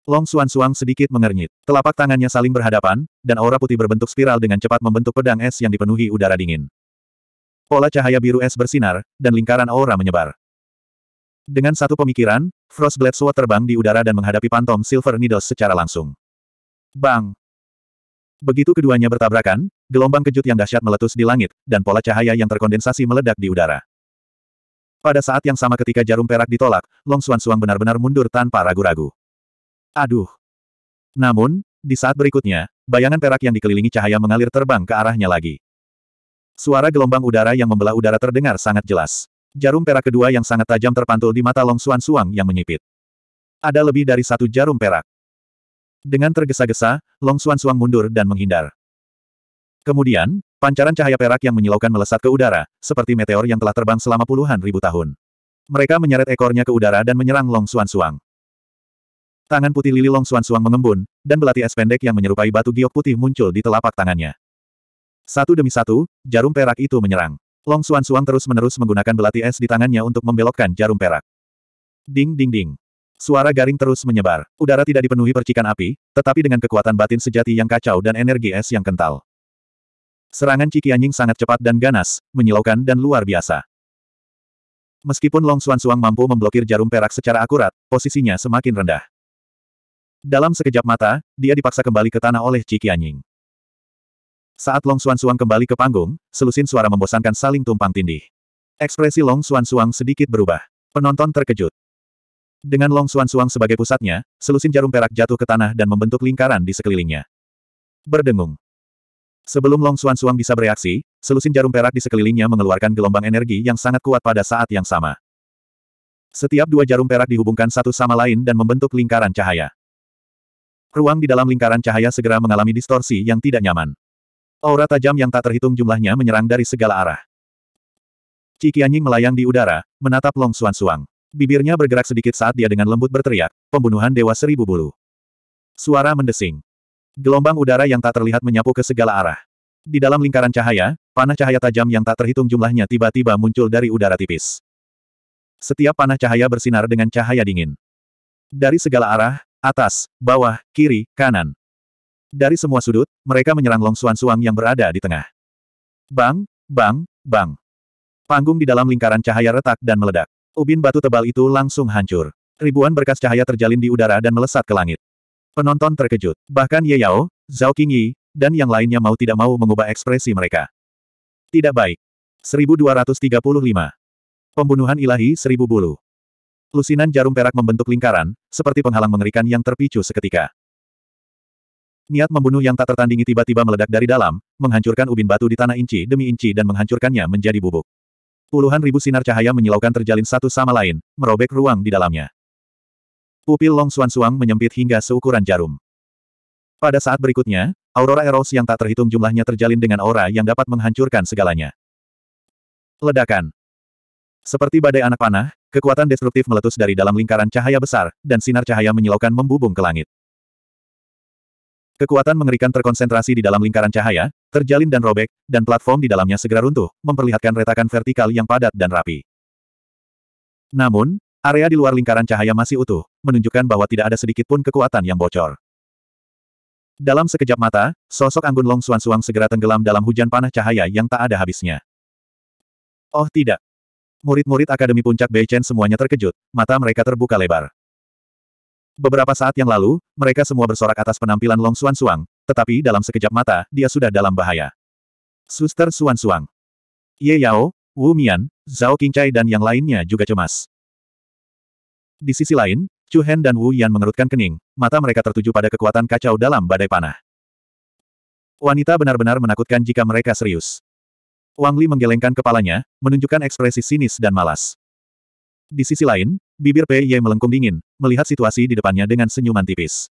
Long Suan Suang sedikit mengernyit. Telapak tangannya saling berhadapan, dan aura putih berbentuk spiral dengan cepat membentuk pedang es yang dipenuhi udara dingin. Pola cahaya biru es bersinar, dan lingkaran aura menyebar. Dengan satu pemikiran, Frostblade Sword terbang di udara dan menghadapi pantom Silver Nidos secara langsung. Bang! Begitu keduanya bertabrakan, gelombang kejut yang dahsyat meletus di langit, dan pola cahaya yang terkondensasi meledak di udara. Pada saat yang sama ketika jarum perak ditolak, Long Suan Suang benar-benar mundur tanpa ragu-ragu. Aduh! Namun, di saat berikutnya, bayangan perak yang dikelilingi cahaya mengalir terbang ke arahnya lagi. Suara gelombang udara yang membelah udara terdengar sangat jelas. Jarum perak kedua yang sangat tajam terpantul di mata Long Suan Suang yang menyipit. Ada lebih dari satu jarum perak. Dengan tergesa-gesa, Long Suan Suang mundur dan menghindar. Kemudian, pancaran cahaya perak yang menyilaukan melesat ke udara, seperti meteor yang telah terbang selama puluhan ribu tahun. Mereka menyeret ekornya ke udara dan menyerang Long Suan Suang. Tangan putih lili Long Suan Suang mengembun, dan belati es pendek yang menyerupai batu giok putih muncul di telapak tangannya. Satu demi satu, jarum perak itu menyerang. Long Suan Suang terus-menerus menggunakan belati es di tangannya untuk membelokkan jarum perak. Ding ding ding. Suara garing terus menyebar. Udara tidak dipenuhi percikan api, tetapi dengan kekuatan batin sejati yang kacau dan energi es yang kental. Serangan Ciki Anjing sangat cepat dan ganas, menyilaukan dan luar biasa. Meskipun Long Suan Suang mampu memblokir jarum perak secara akurat, posisinya semakin rendah. Dalam sekejap mata, dia dipaksa kembali ke tanah oleh Ciki Anjing. Saat Long Xuan Suang kembali ke panggung, selusin suara membosankan saling tumpang tindih. Ekspresi Long Xuan Suang sedikit berubah. Penonton terkejut. Dengan Long Xuan Suang sebagai pusatnya, selusin jarum perak jatuh ke tanah dan membentuk lingkaran di sekelilingnya. Berdengung. Sebelum Long Xuan Suang bisa bereaksi, selusin jarum perak di sekelilingnya mengeluarkan gelombang energi yang sangat kuat pada saat yang sama. Setiap dua jarum perak dihubungkan satu sama lain dan membentuk lingkaran cahaya. Ruang di dalam lingkaran cahaya segera mengalami distorsi yang tidak nyaman. Aura tajam yang tak terhitung jumlahnya menyerang dari segala arah. Ciki melayang di udara, menatap Long Suan Suang. Bibirnya bergerak sedikit saat dia dengan lembut berteriak, pembunuhan Dewa Seribu Bulu. Suara mendesing. Gelombang udara yang tak terlihat menyapu ke segala arah. Di dalam lingkaran cahaya, panah cahaya tajam yang tak terhitung jumlahnya tiba-tiba muncul dari udara tipis. Setiap panah cahaya bersinar dengan cahaya dingin. Dari segala arah, atas, bawah, kiri, kanan, dari semua sudut, mereka menyerang Long Suan Suang yang berada di tengah. Bang, bang, bang. Panggung di dalam lingkaran cahaya retak dan meledak. Ubin batu tebal itu langsung hancur. Ribuan berkas cahaya terjalin di udara dan melesat ke langit. Penonton terkejut. Bahkan Ye Yao, Zhao Qingyi, dan yang lainnya mau tidak mau mengubah ekspresi mereka. Tidak baik. 1235. Pembunuhan ilahi seribu bulu. Lusinan jarum perak membentuk lingkaran, seperti penghalang mengerikan yang terpicu seketika. Niat membunuh yang tak tertandingi tiba-tiba meledak dari dalam, menghancurkan ubin batu di tanah inci demi inci dan menghancurkannya menjadi bubuk. Puluhan ribu sinar cahaya menyilaukan terjalin satu sama lain, merobek ruang di dalamnya. Pupil Long Suan Suang menyempit hingga seukuran jarum. Pada saat berikutnya, aurora eros yang tak terhitung jumlahnya terjalin dengan aura yang dapat menghancurkan segalanya. Ledakan. Seperti badai anak panah, kekuatan destruktif meletus dari dalam lingkaran cahaya besar, dan sinar cahaya menyilaukan membubung ke langit. Kekuatan mengerikan terkonsentrasi di dalam lingkaran cahaya, terjalin dan robek, dan platform di dalamnya segera runtuh, memperlihatkan retakan vertikal yang padat dan rapi. Namun, area di luar lingkaran cahaya masih utuh, menunjukkan bahwa tidak ada sedikit pun kekuatan yang bocor. Dalam sekejap mata, sosok Anggun Long Suan Suang segera tenggelam dalam hujan panah cahaya yang tak ada habisnya. Oh tidak. Murid-murid Akademi Puncak Beichen semuanya terkejut, mata mereka terbuka lebar. Beberapa saat yang lalu, mereka semua bersorak atas penampilan Long Xuan Suang, tetapi dalam sekejap mata, dia sudah dalam bahaya. Suster Suan Suang. Ye Yao, Wu Mian, Zhao Qingcai dan yang lainnya juga cemas. Di sisi lain, Chu Hen dan Wu Yan mengerutkan kening, mata mereka tertuju pada kekuatan kacau dalam badai panah. Wanita benar-benar menakutkan jika mereka serius. Wang Li menggelengkan kepalanya, menunjukkan ekspresi sinis dan malas. Di sisi lain, Bibir Pei Ye melengkung dingin, melihat situasi di depannya dengan senyuman tipis.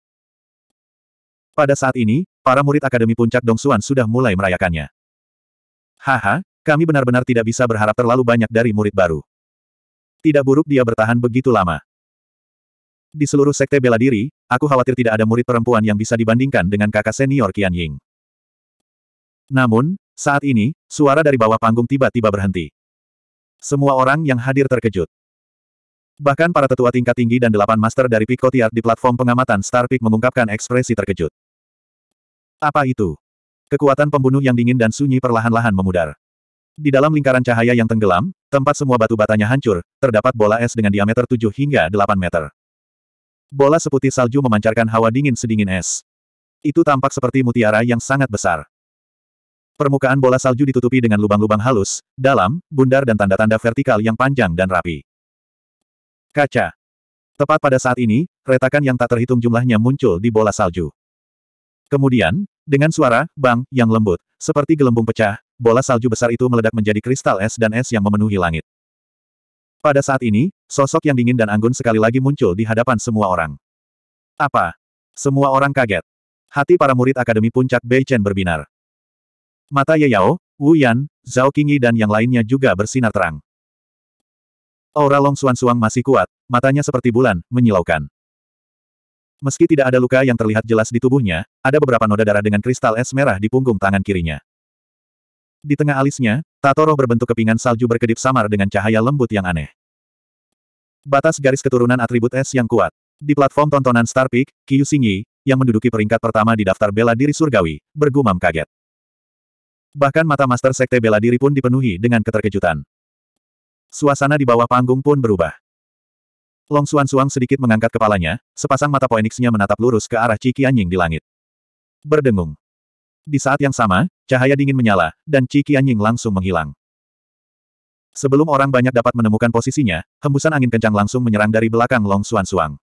Pada saat ini, para murid Akademi Puncak Dong Dongsuan sudah mulai merayakannya. Haha, kami benar-benar tidak bisa berharap terlalu banyak dari murid baru. Tidak buruk dia bertahan begitu lama. Di seluruh sekte bela diri, aku khawatir tidak ada murid perempuan yang bisa dibandingkan dengan kakak senior Qian Ying. Namun, saat ini, suara dari bawah panggung tiba-tiba berhenti. Semua orang yang hadir terkejut. Bahkan para tetua tingkat tinggi dan delapan master dari Peak di platform pengamatan Star Peak mengungkapkan ekspresi terkejut. Apa itu? Kekuatan pembunuh yang dingin dan sunyi perlahan-lahan memudar. Di dalam lingkaran cahaya yang tenggelam, tempat semua batu batanya hancur, terdapat bola es dengan diameter 7 hingga 8 meter. Bola seputih salju memancarkan hawa dingin sedingin es. Itu tampak seperti mutiara yang sangat besar. Permukaan bola salju ditutupi dengan lubang-lubang halus, dalam, bundar dan tanda-tanda vertikal yang panjang dan rapi. Kaca. Tepat pada saat ini, retakan yang tak terhitung jumlahnya muncul di bola salju. Kemudian, dengan suara, bang, yang lembut, seperti gelembung pecah, bola salju besar itu meledak menjadi kristal es dan es yang memenuhi langit. Pada saat ini, sosok yang dingin dan anggun sekali lagi muncul di hadapan semua orang. Apa? Semua orang kaget. Hati para murid Akademi Puncak Bei Chen berbinar. Mata Ye Yao, Wu Yan, Zhao Qingyi dan yang lainnya juga bersinar terang. Aura Long Suan Suang masih kuat, matanya seperti bulan, menyilaukan. Meski tidak ada luka yang terlihat jelas di tubuhnya, ada beberapa noda darah dengan kristal es merah di punggung tangan kirinya. Di tengah alisnya, tato roh berbentuk kepingan salju berkedip samar dengan cahaya lembut yang aneh. Batas garis keturunan atribut es yang kuat. Di platform tontonan Star Peak, Qiu Xingyi, yang menduduki peringkat pertama di daftar bela diri surgawi, bergumam kaget. Bahkan mata master sekte bela diri pun dipenuhi dengan keterkejutan. Suasana di bawah panggung pun berubah. Long Xuan Suang sedikit mengangkat kepalanya, sepasang mata poeniksnya menatap lurus ke arah Ciki Anjing di langit. Berdengung. Di saat yang sama, cahaya dingin menyala, dan Ciki Anjing langsung menghilang. Sebelum orang banyak dapat menemukan posisinya, hembusan angin kencang langsung menyerang dari belakang Long Xuan Suang.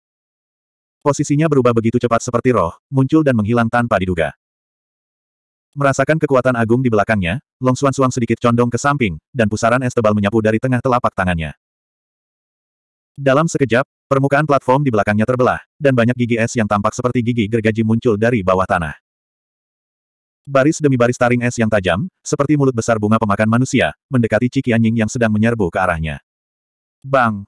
Posisinya berubah begitu cepat seperti roh, muncul dan menghilang tanpa diduga. Merasakan kekuatan agung di belakangnya, Long Xuan Suang sedikit condong ke samping, dan pusaran es tebal menyapu dari tengah telapak tangannya. Dalam sekejap, permukaan platform di belakangnya terbelah, dan banyak gigi es yang tampak seperti gigi gergaji muncul dari bawah tanah. Baris demi baris taring es yang tajam, seperti mulut besar bunga pemakan manusia, mendekati Ciki Anjing yang sedang menyerbu ke arahnya. Bang!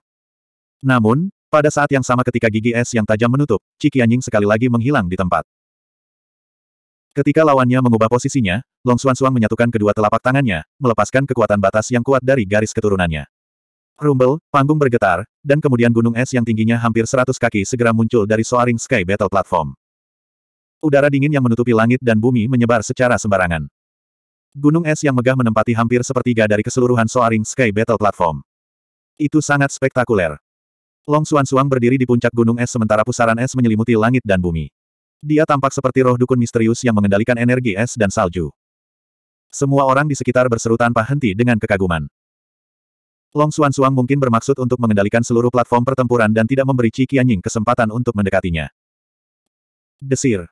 Namun, pada saat yang sama ketika gigi es yang tajam menutup, Ciki Anjing sekali lagi menghilang di tempat. Ketika lawannya mengubah posisinya, Long Xuan Xuan menyatukan kedua telapak tangannya, melepaskan kekuatan batas yang kuat dari garis keturunannya. Rumble, panggung bergetar, dan kemudian gunung es yang tingginya hampir 100 kaki segera muncul dari Soaring Sky Battle Platform. Udara dingin yang menutupi langit dan bumi menyebar secara sembarangan. Gunung es yang megah menempati hampir sepertiga dari keseluruhan Soaring Sky Battle Platform. Itu sangat spektakuler. Long Xuan berdiri di puncak gunung es sementara pusaran es menyelimuti langit dan bumi. Dia tampak seperti roh dukun misterius yang mengendalikan energi es dan salju. Semua orang di sekitar berseru tanpa henti dengan kekaguman. Long Xuan Suang mungkin bermaksud untuk mengendalikan seluruh platform pertempuran dan tidak memberi Qi Qianying kesempatan untuk mendekatinya. Desir.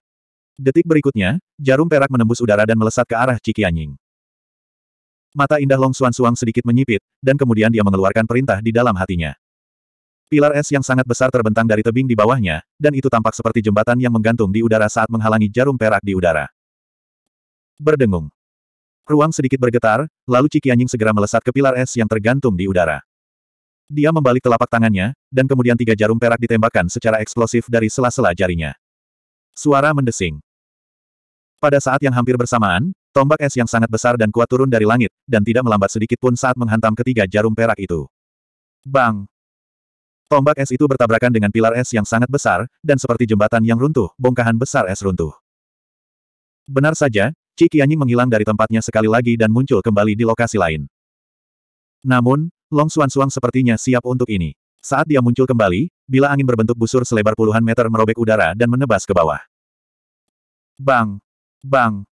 Detik berikutnya, jarum perak menembus udara dan melesat ke arah Qi Qianying. Mata indah Long Xuan Suang sedikit menyipit, dan kemudian dia mengeluarkan perintah di dalam hatinya. Pilar es yang sangat besar terbentang dari tebing di bawahnya, dan itu tampak seperti jembatan yang menggantung di udara saat menghalangi jarum perak di udara. Berdengung. Ruang sedikit bergetar, lalu Ciki Anjing segera melesat ke pilar es yang tergantung di udara. Dia membalik telapak tangannya, dan kemudian tiga jarum perak ditembakkan secara eksplosif dari sela-sela jarinya. Suara mendesing. Pada saat yang hampir bersamaan, tombak es yang sangat besar dan kuat turun dari langit, dan tidak melambat sedikit pun saat menghantam ketiga jarum perak itu. Bang! Tombak es itu bertabrakan dengan pilar es yang sangat besar, dan seperti jembatan yang runtuh, bongkahan besar es runtuh. Benar saja, Qi Qianying menghilang dari tempatnya sekali lagi dan muncul kembali di lokasi lain. Namun, Long Suan Suang sepertinya siap untuk ini. Saat dia muncul kembali, bila angin berbentuk busur selebar puluhan meter merobek udara dan menebas ke bawah. Bang! Bang!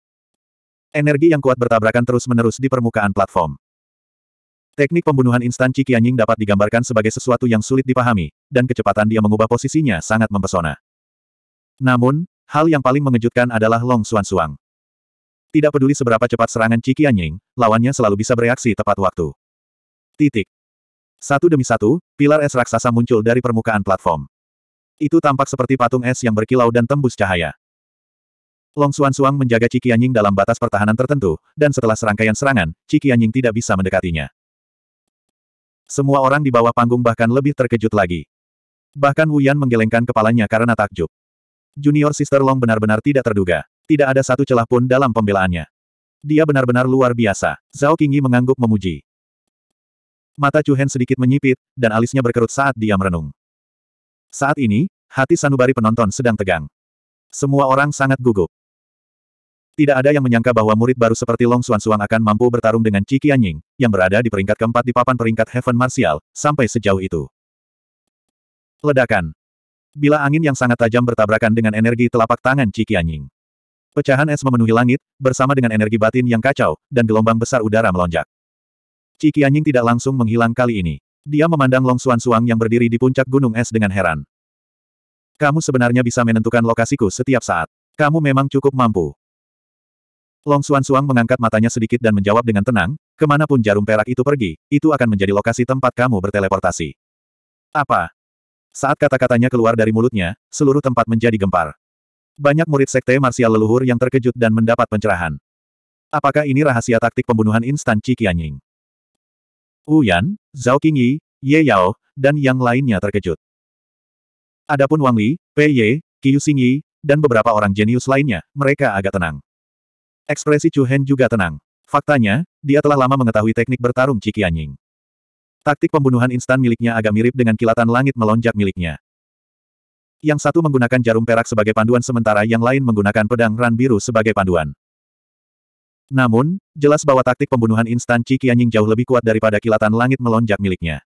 Energi yang kuat bertabrakan terus-menerus di permukaan platform. Teknik pembunuhan instan Cikianying dapat digambarkan sebagai sesuatu yang sulit dipahami, dan kecepatan dia mengubah posisinya sangat mempesona. Namun, hal yang paling mengejutkan adalah Long Xuan Suang. Tidak peduli seberapa cepat serangan Cikianying, lawannya selalu bisa bereaksi tepat waktu. Titik. Satu demi satu, pilar es raksasa muncul dari permukaan platform. Itu tampak seperti patung es yang berkilau dan tembus cahaya. Long Xuan Suang menjaga Cikianying dalam batas pertahanan tertentu, dan setelah serangkaian serangan, Cikianying tidak bisa mendekatinya. Semua orang di bawah panggung bahkan lebih terkejut lagi. Bahkan Wuyan menggelengkan kepalanya karena takjub. Junior Sister Long benar-benar tidak terduga. Tidak ada satu celah pun dalam pembelaannya. Dia benar-benar luar biasa. Zhao Qingyi mengangguk memuji. Mata Chuhen sedikit menyipit, dan alisnya berkerut saat dia merenung. Saat ini, hati sanubari penonton sedang tegang. Semua orang sangat gugup. Tidak ada yang menyangka bahwa murid baru seperti Long Xuan Suang akan mampu bertarung dengan Qi Qianying, yang berada di peringkat keempat di papan peringkat Heaven Martial, sampai sejauh itu. Ledakan. Bila angin yang sangat tajam bertabrakan dengan energi telapak tangan Qi Qianying. Pecahan es memenuhi langit, bersama dengan energi batin yang kacau, dan gelombang besar udara melonjak. Qi Qianying tidak langsung menghilang kali ini. Dia memandang Long Xuan Suang yang berdiri di puncak gunung es dengan heran. Kamu sebenarnya bisa menentukan lokasiku setiap saat. Kamu memang cukup mampu. Long Xuan Suang mengangkat matanya sedikit dan menjawab dengan tenang, kemanapun jarum perak itu pergi, itu akan menjadi lokasi tempat kamu berteleportasi. Apa? Saat kata-katanya keluar dari mulutnya, seluruh tempat menjadi gempar. Banyak murid sekte marsial leluhur yang terkejut dan mendapat pencerahan. Apakah ini rahasia taktik pembunuhan instan Wu Yan, Zhao Qingyi, Ye Yao, dan yang lainnya terkejut. Adapun Wang Li, Pei Ye, Qiu Xingyi, dan beberapa orang jenius lainnya, mereka agak tenang. Ekspresi Chu Hen juga tenang. Faktanya, dia telah lama mengetahui teknik bertarung Anjing. Taktik pembunuhan instan miliknya agak mirip dengan kilatan langit melonjak miliknya. Yang satu menggunakan jarum perak sebagai panduan sementara yang lain menggunakan pedang ran biru sebagai panduan. Namun, jelas bahwa taktik pembunuhan instan Anjing jauh lebih kuat daripada kilatan langit melonjak miliknya.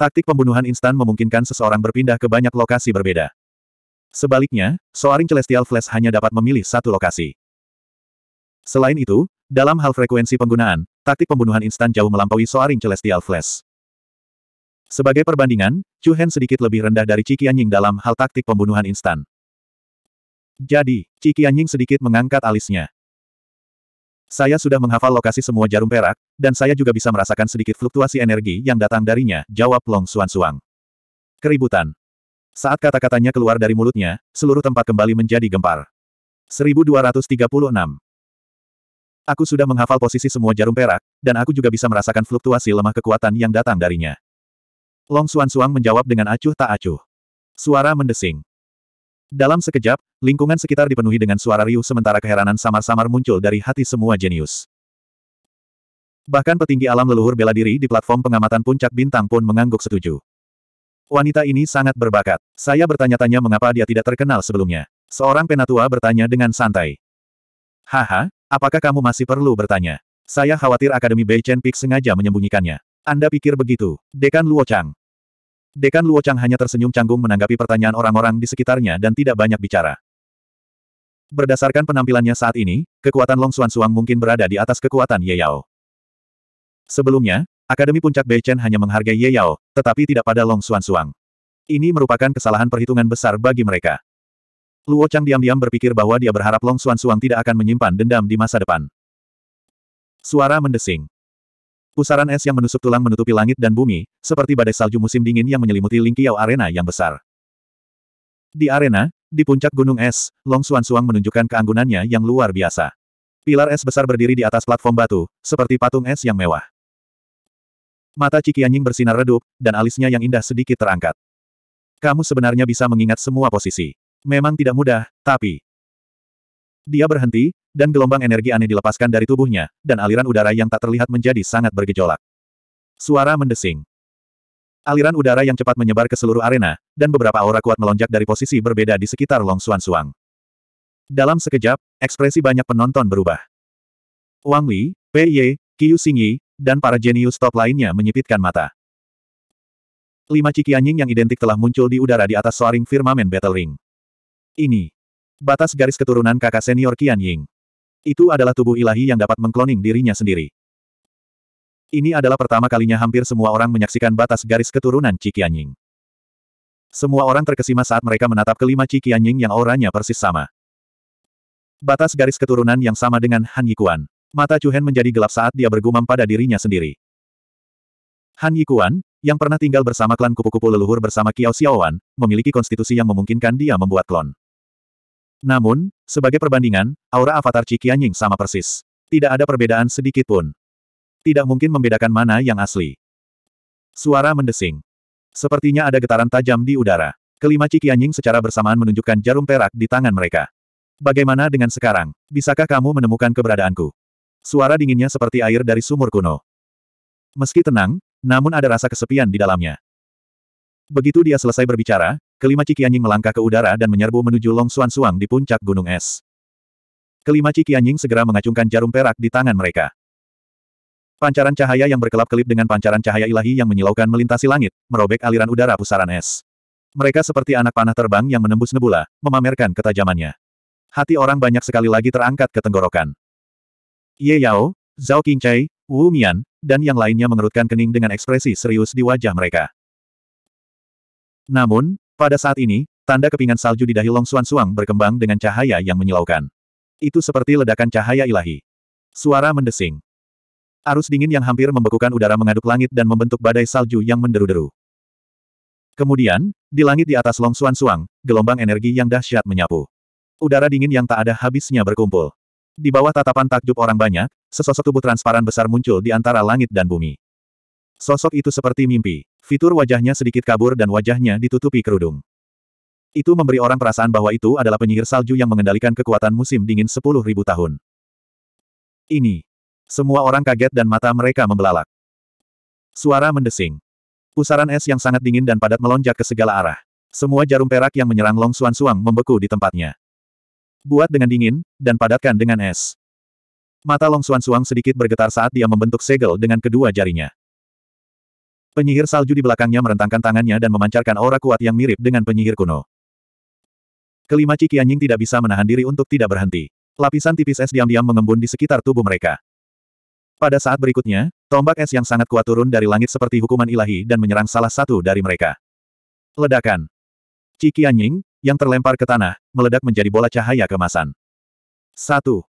Taktik pembunuhan instan memungkinkan seseorang berpindah ke banyak lokasi berbeda. Sebaliknya, Soaring Celestial Flash hanya dapat memilih satu lokasi. Selain itu, dalam hal frekuensi penggunaan, taktik pembunuhan instan jauh melampaui Soaring Celestial Flash. Sebagai perbandingan, Chu Hen sedikit lebih rendah dari Qi Qianying dalam hal taktik pembunuhan instan. Jadi, Qi Qianying sedikit mengangkat alisnya. Saya sudah menghafal lokasi semua jarum perak, dan saya juga bisa merasakan sedikit fluktuasi energi yang datang darinya, jawab Long Suan Suang. Keributan. Saat kata-katanya keluar dari mulutnya, seluruh tempat kembali menjadi gempar. 1236. Aku sudah menghafal posisi semua jarum perak, dan aku juga bisa merasakan fluktuasi lemah kekuatan yang datang darinya. Long Suan Suang menjawab dengan acuh tak acuh. Suara mendesing. Dalam sekejap, lingkungan sekitar dipenuhi dengan suara riuh sementara keheranan samar-samar muncul dari hati semua jenius. Bahkan petinggi alam leluhur bela diri di platform pengamatan puncak bintang pun mengangguk setuju. Wanita ini sangat berbakat. Saya bertanya-tanya mengapa dia tidak terkenal sebelumnya. Seorang penatua bertanya dengan santai. Haha, Apakah kamu masih perlu bertanya? Saya khawatir Akademi Beichen Peak sengaja menyembunyikannya. Anda pikir begitu, Dekan Luo Chang. Dekan Luo Chang hanya tersenyum canggung menanggapi pertanyaan orang-orang di sekitarnya dan tidak banyak bicara. Berdasarkan penampilannya saat ini, kekuatan Long Xuan Suang mungkin berada di atas kekuatan Ye Yao. Sebelumnya, Akademi Puncak Beichen hanya menghargai Ye Yao, tetapi tidak pada Long Xuan Suang. Ini merupakan kesalahan perhitungan besar bagi mereka. Luo Chang diam-diam berpikir bahwa dia berharap Long Xuan Suang tidak akan menyimpan dendam di masa depan. Suara mendesing. Pusaran es yang menusuk tulang menutupi langit dan bumi, seperti badai salju musim dingin yang menyelimuti Lingqiao Arena yang besar. Di arena, di puncak gunung es, Long Xuan Suang menunjukkan keanggunannya yang luar biasa. Pilar es besar berdiri di atas platform batu, seperti patung es yang mewah. Mata Cikianying bersinar redup, dan alisnya yang indah sedikit terangkat. Kamu sebenarnya bisa mengingat semua posisi. Memang tidak mudah, tapi... Dia berhenti, dan gelombang energi aneh dilepaskan dari tubuhnya, dan aliran udara yang tak terlihat menjadi sangat bergejolak. Suara mendesing. Aliran udara yang cepat menyebar ke seluruh arena, dan beberapa aura kuat melonjak dari posisi berbeda di sekitar Long Suan Suang. Dalam sekejap, ekspresi banyak penonton berubah. Wang Li, Pei Ye, Qiu Xingyi, dan para jenius top lainnya menyipitkan mata. Lima ciki anjing yang identik telah muncul di udara di atas soaring firmamen Battle Ring ini. Batas garis keturunan kakak senior Qian Ying. Itu adalah tubuh ilahi yang dapat mengkloning dirinya sendiri. Ini adalah pertama kalinya hampir semua orang menyaksikan batas garis keturunan Qian Ying. Semua orang terkesima saat mereka menatap kelima Qian Ying yang auranya persis sama. Batas garis keturunan yang sama dengan Han Yikuan. Mata Chuhen menjadi gelap saat dia bergumam pada dirinya sendiri. Han Yikuan, yang pernah tinggal bersama klan kupu-kupu leluhur bersama Kiao Xiaowan, memiliki konstitusi yang memungkinkan dia membuat klon. Namun, sebagai perbandingan, aura avatar Cikianying sama persis. Tidak ada perbedaan sedikit pun. Tidak mungkin membedakan mana yang asli. Suara mendesing. Sepertinya ada getaran tajam di udara. Kelima Cikianying secara bersamaan menunjukkan jarum perak di tangan mereka. Bagaimana dengan sekarang? Bisakah kamu menemukan keberadaanku? Suara dinginnya seperti air dari sumur kuno. Meski tenang, namun ada rasa kesepian di dalamnya. Begitu dia selesai berbicara, Kelima Cikianying melangkah ke udara dan menyerbu menuju Long Suan Suang di puncak gunung es. Kelima Cikianying segera mengacungkan jarum perak di tangan mereka. Pancaran cahaya yang berkelap-kelip dengan pancaran cahaya ilahi yang menyilaukan melintasi langit, merobek aliran udara pusaran es. Mereka seperti anak panah terbang yang menembus nebula, memamerkan ketajamannya. Hati orang banyak sekali lagi terangkat ke tenggorokan. Ye Yao, Zhao Qingcai, Wu Mian, dan yang lainnya mengerutkan kening dengan ekspresi serius di wajah mereka. Namun, pada saat ini, tanda kepingan salju di dahi Long Suan Suang berkembang dengan cahaya yang menyilaukan. Itu seperti ledakan cahaya ilahi. Suara mendesing. Arus dingin yang hampir membekukan udara mengaduk langit dan membentuk badai salju yang menderu-deru. Kemudian, di langit di atas Long Suan Suang, gelombang energi yang dahsyat menyapu. Udara dingin yang tak ada habisnya berkumpul. Di bawah tatapan takjub orang banyak, sesosok tubuh transparan besar muncul di antara langit dan bumi. Sosok itu seperti mimpi. Fitur wajahnya sedikit kabur dan wajahnya ditutupi kerudung. Itu memberi orang perasaan bahwa itu adalah penyihir salju yang mengendalikan kekuatan musim dingin 10.000 tahun. Ini. Semua orang kaget dan mata mereka membelalak. Suara mendesing. Pusaran es yang sangat dingin dan padat melonjak ke segala arah. Semua jarum perak yang menyerang Long Suan Suang membeku di tempatnya. Buat dengan dingin, dan padatkan dengan es. Mata Long Suan Suang sedikit bergetar saat dia membentuk segel dengan kedua jarinya. Penyihir salju di belakangnya merentangkan tangannya dan memancarkan aura kuat yang mirip dengan penyihir kuno. Kelima Ciki Anjing tidak bisa menahan diri untuk tidak berhenti. Lapisan tipis es diam-diam mengembun di sekitar tubuh mereka. Pada saat berikutnya, tombak es yang sangat kuat turun dari langit seperti hukuman ilahi dan menyerang salah satu dari mereka. Ledakan. Ciki Anjing, yang terlempar ke tanah, meledak menjadi bola cahaya kemasan. Satu.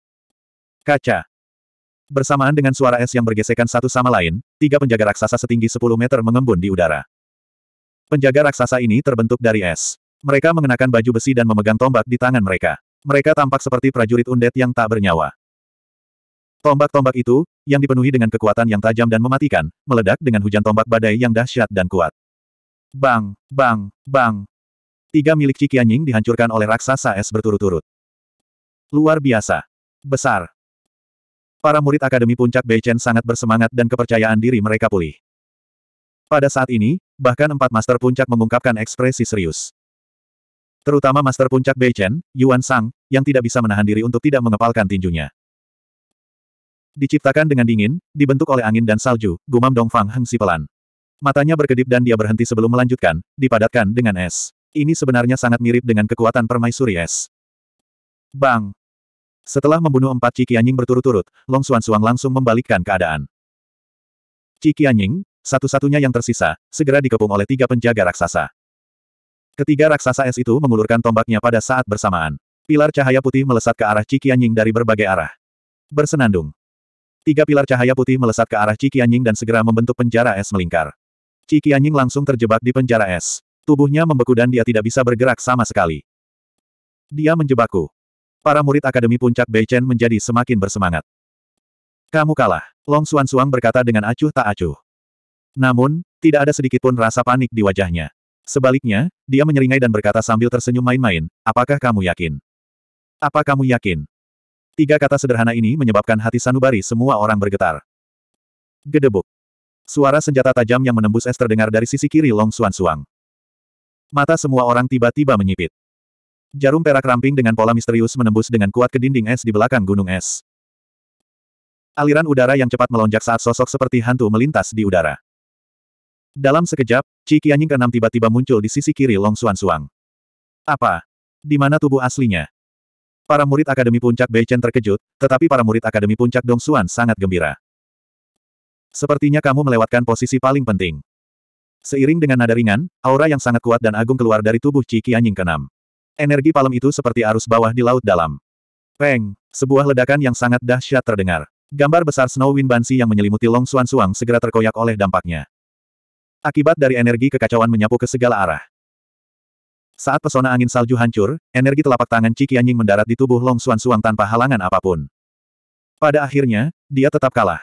Kaca. Bersamaan dengan suara es yang bergesekan satu sama lain, tiga penjaga raksasa setinggi 10 meter mengembun di udara. Penjaga raksasa ini terbentuk dari es. Mereka mengenakan baju besi dan memegang tombak di tangan mereka. Mereka tampak seperti prajurit undet yang tak bernyawa. Tombak-tombak itu, yang dipenuhi dengan kekuatan yang tajam dan mematikan, meledak dengan hujan tombak badai yang dahsyat dan kuat. Bang, bang, bang. Tiga milik Cikianying dihancurkan oleh raksasa es berturut-turut. Luar biasa. Besar. Para murid Akademi Puncak Beichen sangat bersemangat dan kepercayaan diri mereka pulih. Pada saat ini, bahkan empat Master Puncak mengungkapkan ekspresi serius. Terutama Master Puncak Beichen, Yuan Sang, yang tidak bisa menahan diri untuk tidak mengepalkan tinjunya. Diciptakan dengan dingin, dibentuk oleh angin dan salju, gumam Dongfang hengsi pelan. Matanya berkedip dan dia berhenti sebelum melanjutkan, dipadatkan dengan es. Ini sebenarnya sangat mirip dengan kekuatan permaisuri es. Bang! Setelah membunuh empat Ciki Anjing berturut-turut, Long Suan Suang langsung membalikkan keadaan. Ciki Anjing, satu-satunya yang tersisa, segera dikepung oleh tiga penjaga raksasa. Ketiga raksasa es itu mengulurkan tombaknya pada saat bersamaan. Pilar cahaya putih melesat ke arah Ciki Anjing dari berbagai arah. Bersenandung. Tiga pilar cahaya putih melesat ke arah Ciki Anjing dan segera membentuk penjara es melingkar. Ciki Anjing langsung terjebak di penjara es. Tubuhnya membeku dan dia tidak bisa bergerak sama sekali. Dia menjebakku. Para murid Akademi Puncak Beichen menjadi semakin bersemangat. Kamu kalah, Long Suan Suang berkata dengan acuh tak acuh. Namun, tidak ada sedikitpun rasa panik di wajahnya. Sebaliknya, dia menyeringai dan berkata sambil tersenyum main-main, apakah kamu yakin? Apa kamu yakin? Tiga kata sederhana ini menyebabkan hati Sanubari semua orang bergetar. Gedebuk. Suara senjata tajam yang menembus es terdengar dari sisi kiri Long Suan Suang. Mata semua orang tiba-tiba menyipit. Jarum perak ramping dengan pola misterius menembus dengan kuat ke dinding es di belakang gunung es. Aliran udara yang cepat melonjak saat sosok seperti hantu melintas di udara. Dalam sekejap, Ci Qianying ke-6 tiba-tiba muncul di sisi kiri Long Suan Suang. Apa? Di mana tubuh aslinya? Para murid Akademi Puncak Beichen terkejut, tetapi para murid Akademi Puncak Dong Suan sangat gembira. Sepertinya kamu melewatkan posisi paling penting. Seiring dengan nada ringan, aura yang sangat kuat dan agung keluar dari tubuh Ci Qianying ke-6. Energi palem itu seperti arus bawah di laut dalam. Peng! Sebuah ledakan yang sangat dahsyat terdengar. Gambar besar Snow Wind Bansi yang menyelimuti Long Suan Suang segera terkoyak oleh dampaknya. Akibat dari energi kekacauan menyapu ke segala arah. Saat pesona angin salju hancur, energi telapak tangan Ciki Anjing mendarat di tubuh Long Suan Suang tanpa halangan apapun. Pada akhirnya, dia tetap kalah.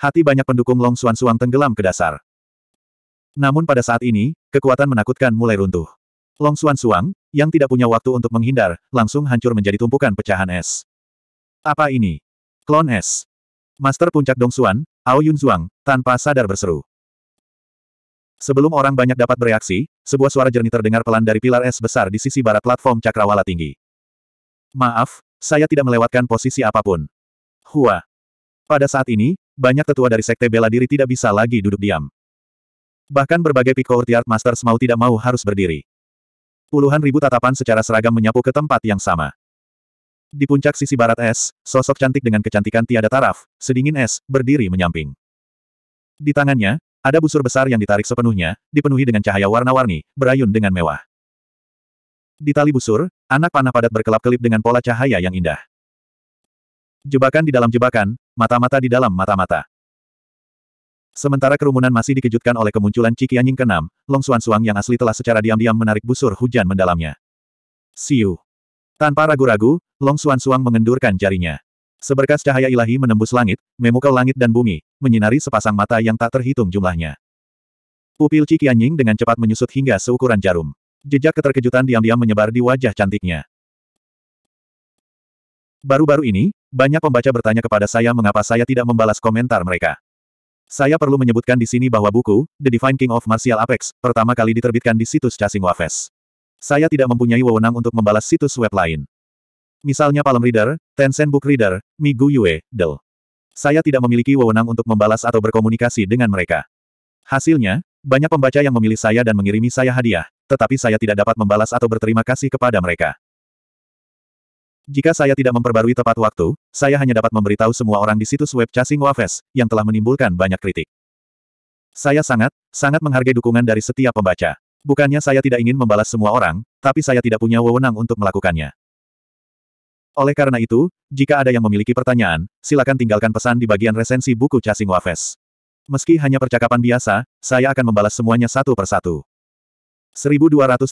Hati banyak pendukung Long Suan Suang tenggelam ke dasar. Namun pada saat ini, kekuatan menakutkan mulai runtuh. Long Suan Suang, yang tidak punya waktu untuk menghindar, langsung hancur menjadi tumpukan pecahan es. Apa ini? Klon es. Master puncak Dong Suan, Ao Yun Zhuang, tanpa sadar berseru. Sebelum orang banyak dapat bereaksi, sebuah suara jernih terdengar pelan dari pilar es besar di sisi barat platform cakrawala tinggi. Maaf, saya tidak melewatkan posisi apapun. Hua. Pada saat ini, banyak tetua dari sekte bela diri tidak bisa lagi duduk diam. Bahkan berbagai piko tiart Masters mau tidak mau harus berdiri. Puluhan ribu tatapan secara seragam menyapu ke tempat yang sama. Di puncak sisi barat es, sosok cantik dengan kecantikan tiada taraf, sedingin es, berdiri menyamping. Di tangannya, ada busur besar yang ditarik sepenuhnya, dipenuhi dengan cahaya warna-warni, berayun dengan mewah. Di tali busur, anak panah padat berkelap-kelip dengan pola cahaya yang indah. Jebakan di dalam jebakan, mata-mata di dalam mata-mata. Sementara kerumunan masih dikejutkan oleh kemunculan Ciki Anjing keenam, Long Suan Suang yang asli telah secara diam-diam menarik busur hujan mendalamnya. Siu. Tanpa ragu-ragu, Long Suan Suang mengendurkan jarinya. Seberkas cahaya ilahi menembus langit, memukau langit dan bumi, menyinari sepasang mata yang tak terhitung jumlahnya. Pupil Ciki Anjing dengan cepat menyusut hingga seukuran jarum. Jejak keterkejutan diam-diam menyebar di wajah cantiknya. Baru-baru ini, banyak pembaca bertanya kepada saya mengapa saya tidak membalas komentar mereka. Saya perlu menyebutkan di sini bahwa buku, The Divine King of Martial Apex, pertama kali diterbitkan di situs Chasing Waves. Saya tidak mempunyai wewenang untuk membalas situs web lain. Misalnya Palm Reader, Tencent Book Reader, Migu Yue, Del. Saya tidak memiliki wewenang untuk membalas atau berkomunikasi dengan mereka. Hasilnya, banyak pembaca yang memilih saya dan mengirimi saya hadiah, tetapi saya tidak dapat membalas atau berterima kasih kepada mereka. Jika saya tidak memperbarui tepat waktu, saya hanya dapat memberitahu semua orang di situs web Chasing Wafes, yang telah menimbulkan banyak kritik. Saya sangat, sangat menghargai dukungan dari setiap pembaca. Bukannya saya tidak ingin membalas semua orang, tapi saya tidak punya wewenang untuk melakukannya. Oleh karena itu, jika ada yang memiliki pertanyaan, silakan tinggalkan pesan di bagian resensi buku Chasing Wafes. Meski hanya percakapan biasa, saya akan membalas semuanya satu persatu. 1237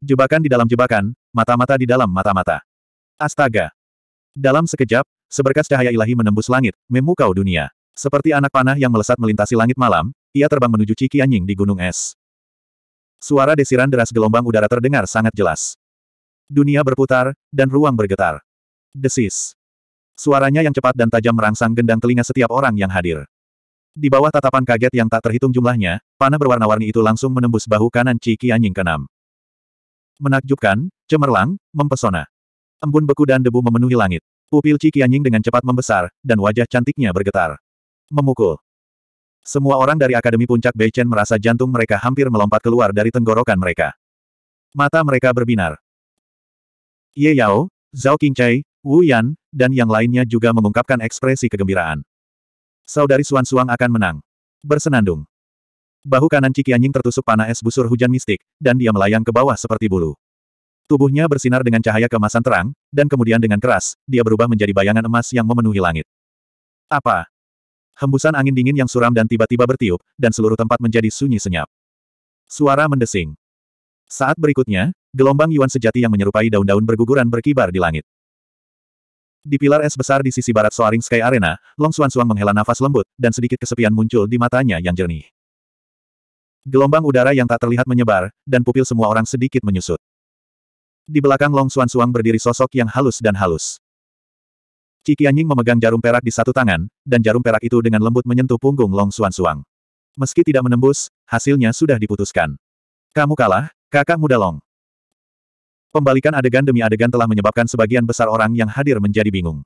Jebakan di dalam jebakan, mata-mata di dalam mata-mata. Astaga! Dalam sekejap, seberkas cahaya ilahi menembus langit, memukau dunia. Seperti anak panah yang melesat melintasi langit malam, ia terbang menuju Ciki Anjing di gunung es. Suara desiran deras gelombang udara terdengar sangat jelas. Dunia berputar, dan ruang bergetar. Desis. Suaranya yang cepat dan tajam merangsang gendang telinga setiap orang yang hadir. Di bawah tatapan kaget yang tak terhitung jumlahnya, panah berwarna-warni itu langsung menembus bahu kanan Ciki Anjing keenam. Menakjubkan, cemerlang, mempesona. Embun beku dan debu memenuhi langit. Pupil Cikianying dengan cepat membesar, dan wajah cantiknya bergetar. Memukul. Semua orang dari Akademi Puncak Beichen merasa jantung mereka hampir melompat keluar dari tenggorokan mereka. Mata mereka berbinar. Ye Yao, Zhao Qingcai, Wu Yan, dan yang lainnya juga mengungkapkan ekspresi kegembiraan. Saudari Suan Suang akan menang. Bersenandung. Bahu kanan Ciki Anjing tertusuk panah es busur hujan mistik, dan dia melayang ke bawah seperti bulu. Tubuhnya bersinar dengan cahaya kemasan terang, dan kemudian dengan keras, dia berubah menjadi bayangan emas yang memenuhi langit. Apa? Hembusan angin dingin yang suram dan tiba-tiba bertiup, dan seluruh tempat menjadi sunyi senyap. Suara mendesing. Saat berikutnya, gelombang Yuan sejati yang menyerupai daun-daun berguguran berkibar di langit. Di pilar es besar di sisi barat Soaring Sky Arena, Long Suang menghela nafas lembut, dan sedikit kesepian muncul di matanya yang jernih. Gelombang udara yang tak terlihat menyebar, dan pupil semua orang sedikit menyusut. Di belakang Long Suan Suang berdiri sosok yang halus dan halus. Qi memegang jarum perak di satu tangan, dan jarum perak itu dengan lembut menyentuh punggung Long Suan Suang. Meski tidak menembus, hasilnya sudah diputuskan. Kamu kalah, kakak muda Long. Pembalikan adegan demi adegan telah menyebabkan sebagian besar orang yang hadir menjadi bingung.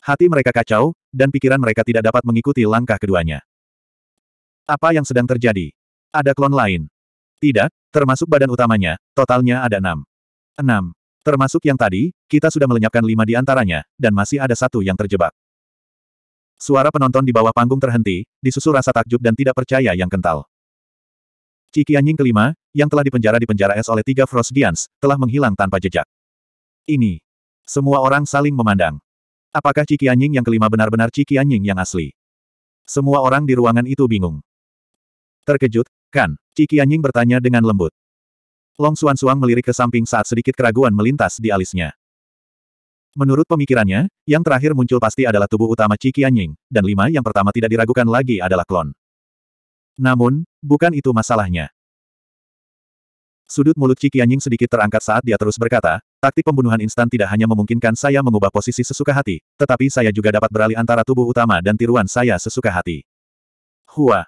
Hati mereka kacau, dan pikiran mereka tidak dapat mengikuti langkah keduanya. Apa yang sedang terjadi? Ada klon lain? Tidak, termasuk badan utamanya, totalnya ada enam. Enam. Termasuk yang tadi, kita sudah melenyapkan lima di antaranya, dan masih ada satu yang terjebak. Suara penonton di bawah panggung terhenti, disusul rasa takjub dan tidak percaya yang kental. Ciki anjing kelima, yang telah dipenjara di penjara es oleh tiga Frost Giants, telah menghilang tanpa jejak. Ini. Semua orang saling memandang. Apakah Ciki anjing yang kelima benar-benar Ciki anjing yang asli? Semua orang di ruangan itu bingung. Terkejut, kan? Ciki anjing bertanya dengan lembut. Long Suan Suang melirik ke samping saat sedikit keraguan melintas di alisnya. Menurut pemikirannya, yang terakhir muncul pasti adalah tubuh utama Ciki Anying, dan lima yang pertama tidak diragukan lagi adalah klon. Namun, bukan itu masalahnya. Sudut mulut Ciki Anying sedikit terangkat saat dia terus berkata, taktik pembunuhan instan tidak hanya memungkinkan saya mengubah posisi sesuka hati, tetapi saya juga dapat beralih antara tubuh utama dan tiruan saya sesuka hati. Hua,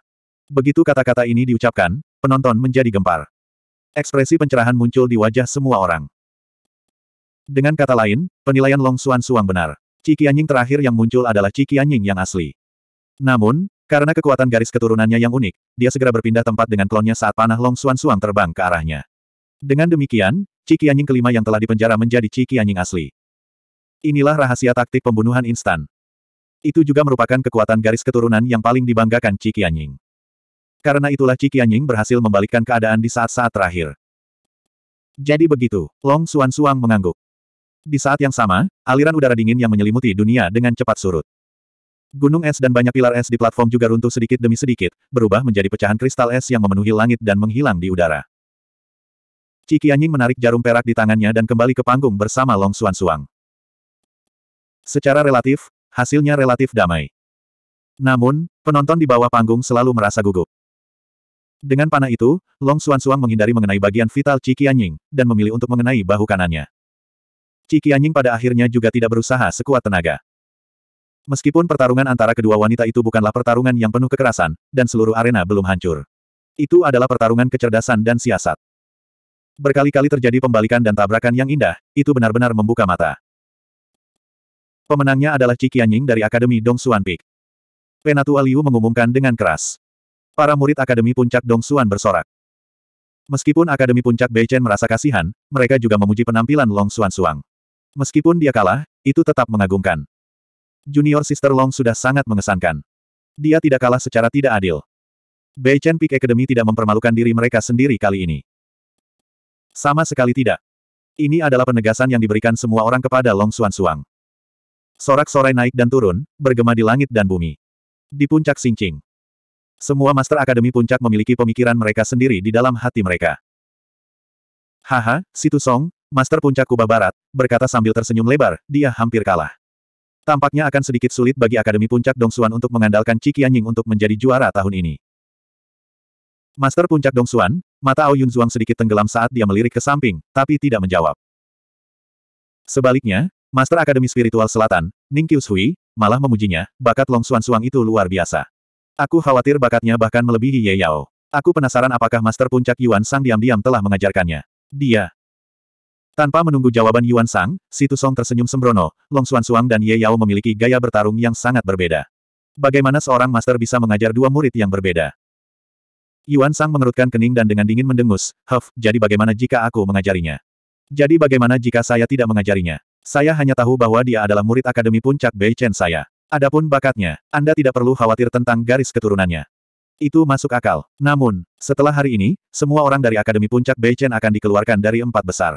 Begitu kata-kata ini diucapkan, penonton menjadi gempar. Ekspresi pencerahan muncul di wajah semua orang. Dengan kata lain, penilaian Long Suan Suang benar. Ciki anjing terakhir yang muncul adalah ciki anjing yang asli. Namun, karena kekuatan garis keturunannya yang unik, dia segera berpindah tempat dengan klonnya saat panah Long Suan Suang terbang ke arahnya. Dengan demikian, ciki anjing kelima yang telah dipenjara menjadi ciki anjing asli. Inilah rahasia taktik pembunuhan instan. Itu juga merupakan kekuatan garis keturunan yang paling dibanggakan ciki anjing. Karena itulah Cikianying berhasil membalikkan keadaan di saat-saat terakhir. Jadi begitu, Long Suan Suang mengangguk. Di saat yang sama, aliran udara dingin yang menyelimuti dunia dengan cepat surut. Gunung es dan banyak pilar es di platform juga runtuh sedikit demi sedikit, berubah menjadi pecahan kristal es yang memenuhi langit dan menghilang di udara. Cikianying menarik jarum perak di tangannya dan kembali ke panggung bersama Long Suan Suang. Secara relatif, hasilnya relatif damai. Namun, penonton di bawah panggung selalu merasa gugup. Dengan panah itu, Long Xuan Suang menghindari mengenai bagian vital Qi Qianying, dan memilih untuk mengenai bahu kanannya. Qi Qianying pada akhirnya juga tidak berusaha sekuat tenaga. Meskipun pertarungan antara kedua wanita itu bukanlah pertarungan yang penuh kekerasan, dan seluruh arena belum hancur. Itu adalah pertarungan kecerdasan dan siasat. Berkali-kali terjadi pembalikan dan tabrakan yang indah, itu benar-benar membuka mata. Pemenangnya adalah Qi Qianying dari Akademi Dong Xuan Peak. Penatua Liu mengumumkan dengan keras. Para murid Akademi Puncak Dong Xuan bersorak. Meskipun Akademi Puncak Bei Chen merasa kasihan, mereka juga memuji penampilan Long Xuan Suang. Meskipun dia kalah, itu tetap mengagumkan. Junior Sister Long sudah sangat mengesankan. Dia tidak kalah secara tidak adil. Bei Chen Peak Academy tidak mempermalukan diri mereka sendiri kali ini. Sama sekali tidak. Ini adalah penegasan yang diberikan semua orang kepada Long Xuan Suang. Sorak-sorai naik dan turun, bergema di langit dan bumi. Di puncak Xingqing. Semua Master Akademi Puncak memiliki pemikiran mereka sendiri di dalam hati mereka. Haha, Situ Song, Master Puncak Kuba Barat, berkata sambil tersenyum lebar, dia hampir kalah. Tampaknya akan sedikit sulit bagi Akademi Puncak Dong Dongsuan untuk mengandalkan Chi Anying untuk menjadi juara tahun ini. Master Puncak Dong Dongsuan, mata Ao Yun Zhuang sedikit tenggelam saat dia melirik ke samping, tapi tidak menjawab. Sebaliknya, Master Akademi Spiritual Selatan, Ning Qiu Hui, malah memujinya, bakat Long Suan Suang itu luar biasa. Aku khawatir bakatnya bahkan melebihi Ye Yao. Aku penasaran apakah Master Puncak Yuan Sang diam-diam telah mengajarkannya. Dia. Tanpa menunggu jawaban Yuan Sang, Situ Song tersenyum sembrono, Long Xuan Suang dan Ye Yao memiliki gaya bertarung yang sangat berbeda. Bagaimana seorang master bisa mengajar dua murid yang berbeda? Yuan Sang mengerutkan kening dan dengan dingin mendengus, Huff, jadi bagaimana jika aku mengajarinya? Jadi bagaimana jika saya tidak mengajarinya? Saya hanya tahu bahwa dia adalah murid Akademi Puncak Bei Chen saya. Adapun bakatnya, Anda tidak perlu khawatir tentang garis keturunannya. Itu masuk akal. Namun, setelah hari ini, semua orang dari Akademi Puncak Beichen akan dikeluarkan dari empat besar.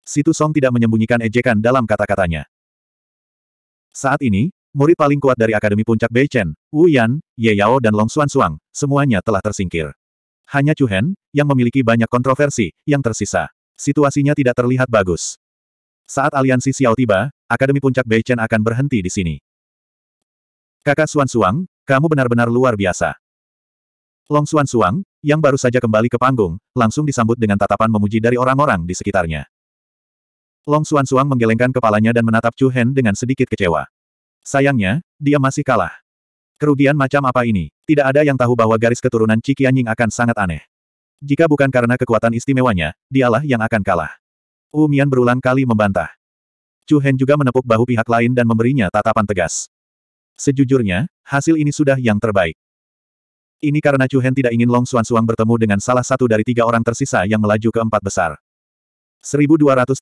Situ Song tidak menyembunyikan ejekan dalam kata-katanya. Saat ini, murid paling kuat dari Akademi Puncak Beichen, Wu Yan, Ye Yao dan Long Xuan Suang, semuanya telah tersingkir. Hanya Chu Hen, yang memiliki banyak kontroversi, yang tersisa. Situasinya tidak terlihat bagus. Saat aliansi Xiao tiba, Akademi Puncak Beichen akan berhenti di sini. Kakak Suan Suang, kamu benar-benar luar biasa. Long Suan Suang, yang baru saja kembali ke panggung, langsung disambut dengan tatapan memuji dari orang-orang di sekitarnya. Long Suan Suang menggelengkan kepalanya dan menatap Chu Hen dengan sedikit kecewa. Sayangnya, dia masih kalah. Kerugian macam apa ini? Tidak ada yang tahu bahwa garis keturunan Cikianying akan sangat aneh. Jika bukan karena kekuatan istimewanya, dialah yang akan kalah. Umian berulang kali membantah. Chu Hen juga menepuk bahu pihak lain dan memberinya tatapan tegas. Sejujurnya, hasil ini sudah yang terbaik. Ini karena Chu Hen tidak ingin Long Xuan Suang-suang bertemu dengan salah satu dari tiga orang tersisa yang melaju ke empat besar. 1238.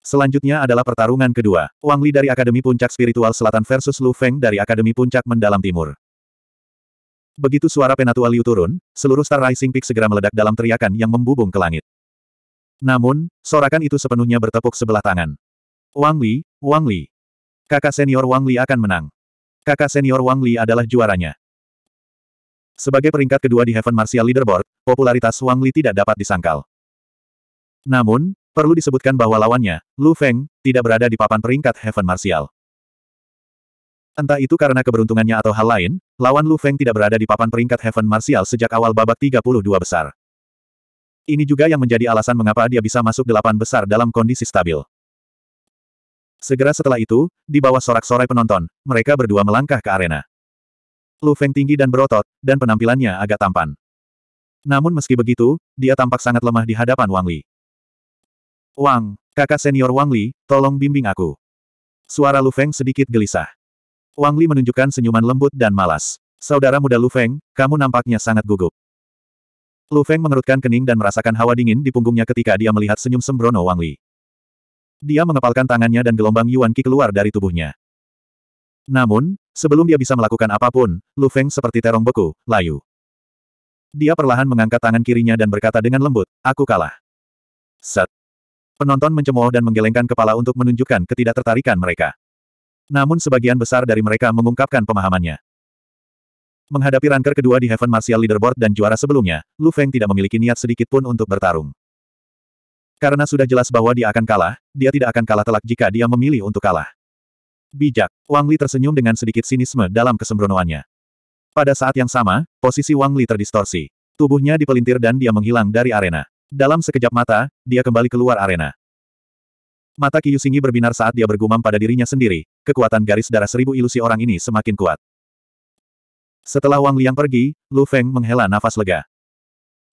Selanjutnya adalah pertarungan kedua. Wang Li dari Akademi Puncak Spiritual Selatan versus Lu Feng dari Akademi Puncak Mendalam Timur. Begitu suara Penatua Liu turun, seluruh Star Rising Peak segera meledak dalam teriakan yang membubung ke langit. Namun, sorakan itu sepenuhnya bertepuk sebelah tangan. Wang Li, Wang Li. Kakak senior Wang Li akan menang. Kakak senior Wang Li adalah juaranya. Sebagai peringkat kedua di Heaven Martial Leaderboard, popularitas Wang Li tidak dapat disangkal. Namun, perlu disebutkan bahwa lawannya, Lu Feng, tidak berada di papan peringkat Heaven Martial. Entah itu karena keberuntungannya atau hal lain, lawan Lu Feng tidak berada di papan peringkat Heaven Martial sejak awal babak 32 besar. Ini juga yang menjadi alasan mengapa dia bisa masuk delapan besar dalam kondisi stabil. Segera setelah itu, di bawah sorak-sorai penonton, mereka berdua melangkah ke arena. Lu Feng tinggi dan berotot, dan penampilannya agak tampan. Namun meski begitu, dia tampak sangat lemah di hadapan Wang Li. Wang, kakak senior Wang Li, tolong bimbing aku. Suara Lu Feng sedikit gelisah. Wang Li menunjukkan senyuman lembut dan malas. Saudara muda Lu Feng, kamu nampaknya sangat gugup. Lu Feng mengerutkan kening dan merasakan hawa dingin di punggungnya ketika dia melihat senyum sembrono Wang Li. Dia mengepalkan tangannya dan gelombang Yuan Qi keluar dari tubuhnya. Namun, sebelum dia bisa melakukan apapun, Lu Feng seperti terong beku, layu. Dia perlahan mengangkat tangan kirinya dan berkata dengan lembut, aku kalah. Set. Penonton mencemooh dan menggelengkan kepala untuk menunjukkan ketidaktertarikan mereka. Namun sebagian besar dari mereka mengungkapkan pemahamannya. Menghadapi ranker kedua di Heaven Martial Leaderboard dan juara sebelumnya, Lu Feng tidak memiliki niat sedikit pun untuk bertarung. Karena sudah jelas bahwa dia akan kalah, dia tidak akan kalah telak jika dia memilih untuk kalah. Bijak, Wang Li tersenyum dengan sedikit sinisme dalam kesembronoannya. Pada saat yang sama, posisi Wang Li terdistorsi. Tubuhnya dipelintir dan dia menghilang dari arena. Dalam sekejap mata, dia kembali keluar arena. Mata Singi berbinar saat dia bergumam pada dirinya sendiri, kekuatan garis darah seribu ilusi orang ini semakin kuat. Setelah Wang Liang pergi, Lu Feng menghela nafas lega.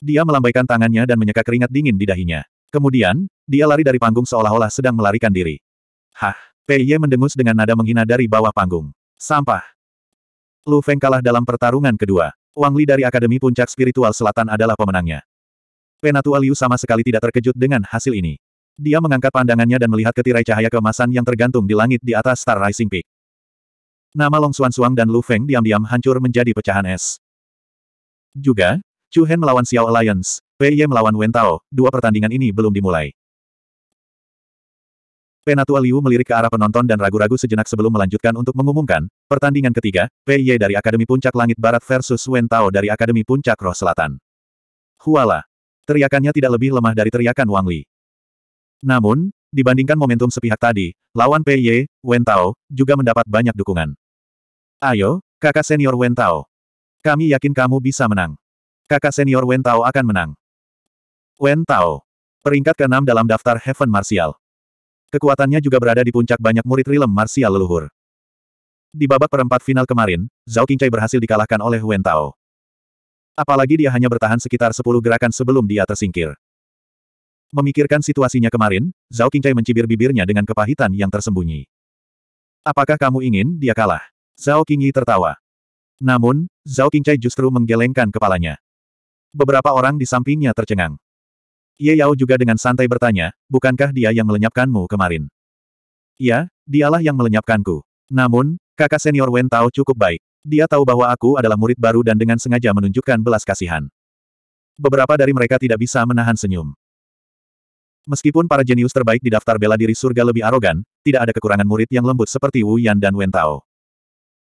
Dia melambaikan tangannya dan menyeka keringat dingin di dahinya. Kemudian, dia lari dari panggung seolah-olah sedang melarikan diri. Hah! Pei Ye mendengus dengan nada menghina dari bawah panggung. Sampah! Lu Feng kalah dalam pertarungan kedua. Wang Li dari Akademi Puncak Spiritual Selatan adalah pemenangnya. Penatua Liu sama sekali tidak terkejut dengan hasil ini. Dia mengangkat pandangannya dan melihat ketirai cahaya kemasan yang tergantung di langit di atas Star Rising Peak. Nama Long Xuan Suang dan Lu Feng diam-diam hancur menjadi pecahan es. Juga, Chu Hen melawan Xiao Alliance, Wei Ye melawan Wen Tao, dua pertandingan ini belum dimulai. Penatua Liu melirik ke arah penonton dan ragu-ragu sejenak sebelum melanjutkan untuk mengumumkan, pertandingan ketiga, Wei Ye dari Akademi Puncak Langit Barat versus Wen Tao dari Akademi Puncak Roh Selatan. Huala! Teriakannya tidak lebih lemah dari teriakan Wang Li. Namun, dibandingkan momentum sepihak tadi, lawan Ye, Wen Tao, juga mendapat banyak dukungan. Ayo, kakak senior Wen Tao. Kami yakin kamu bisa menang. Kakak senior Wen Tao akan menang. Wen Tao. Peringkat ke-6 dalam daftar Heaven Martial. Kekuatannya juga berada di puncak banyak murid rilem martial leluhur. Di babak perempat final kemarin, Zhao Qingcai berhasil dikalahkan oleh Wen Tao. Apalagi dia hanya bertahan sekitar 10 gerakan sebelum dia tersingkir. Memikirkan situasinya kemarin, Zhao Qingcai mencibir bibirnya dengan kepahitan yang tersembunyi. Apakah kamu ingin dia kalah? Zhao Qingyi tertawa. Namun, Zhao Qingcai justru menggelengkan kepalanya. Beberapa orang di sampingnya tercengang. Ye Yao juga dengan santai bertanya, bukankah dia yang melenyapkanmu kemarin? Ya, dialah yang melenyapkanku. Namun, kakak senior Wen Tao cukup baik. Dia tahu bahwa aku adalah murid baru dan dengan sengaja menunjukkan belas kasihan. Beberapa dari mereka tidak bisa menahan senyum. Meskipun para jenius terbaik di daftar bela diri surga lebih arogan, tidak ada kekurangan murid yang lembut seperti Wu Yan dan Wen Tao.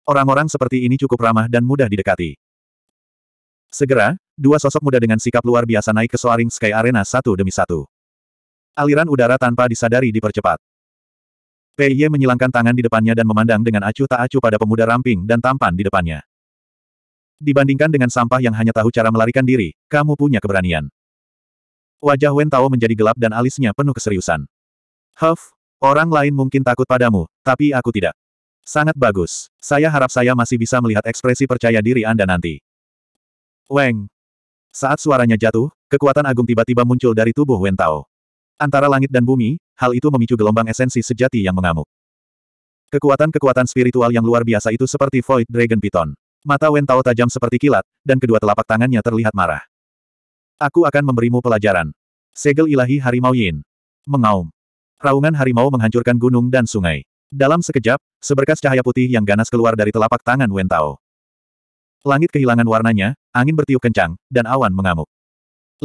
Orang-orang seperti ini cukup ramah dan mudah didekati. Segera, dua sosok muda dengan sikap luar biasa naik ke Soaring Sky Arena satu demi satu. Aliran udara tanpa disadari dipercepat. Pei Ye menyilangkan tangan di depannya dan memandang dengan acuh tak acuh pada pemuda ramping dan tampan di depannya. Dibandingkan dengan sampah yang hanya tahu cara melarikan diri, kamu punya keberanian. Wajah Wen Tao menjadi gelap dan alisnya penuh keseriusan. Huff, orang lain mungkin takut padamu, tapi aku tidak. Sangat bagus. Saya harap saya masih bisa melihat ekspresi percaya diri Anda nanti. Weng. Saat suaranya jatuh, kekuatan agung tiba-tiba muncul dari tubuh Wentao. Antara langit dan bumi, hal itu memicu gelombang esensi sejati yang mengamuk. Kekuatan-kekuatan spiritual yang luar biasa itu seperti Void Dragon Python. Mata Wentao tajam seperti kilat, dan kedua telapak tangannya terlihat marah. Aku akan memberimu pelajaran. Segel ilahi Harimau Yin. Mengaum. Raungan harimau menghancurkan gunung dan sungai. Dalam sekejap, seberkas cahaya putih yang ganas keluar dari telapak tangan Wentao. Langit kehilangan warnanya, angin bertiup kencang, dan awan mengamuk.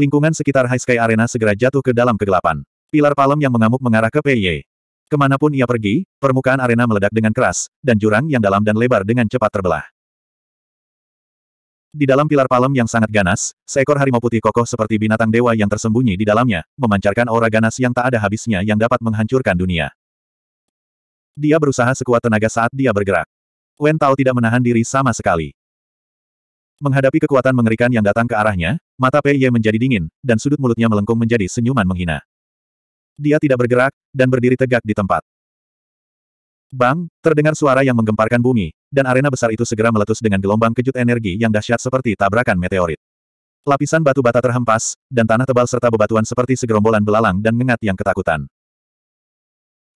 Lingkungan sekitar High Sky Arena segera jatuh ke dalam kegelapan. Pilar palem yang mengamuk mengarah ke Pei Ye. Kemanapun ia pergi, permukaan arena meledak dengan keras, dan jurang yang dalam dan lebar dengan cepat terbelah. Di dalam pilar palem yang sangat ganas, seekor harimau putih kokoh seperti binatang dewa yang tersembunyi di dalamnya, memancarkan aura ganas yang tak ada habisnya yang dapat menghancurkan dunia. Dia berusaha sekuat tenaga saat dia bergerak. Wen Tao tidak menahan diri sama sekali. Menghadapi kekuatan mengerikan yang datang ke arahnya, mata Pei Ye menjadi dingin, dan sudut mulutnya melengkung menjadi senyuman menghina. Dia tidak bergerak, dan berdiri tegak di tempat. Bang, terdengar suara yang menggemparkan bumi, dan arena besar itu segera meletus dengan gelombang kejut energi yang dahsyat seperti tabrakan meteorit. Lapisan batu bata terhempas, dan tanah tebal serta bebatuan seperti segerombolan belalang dan ngengat yang ketakutan.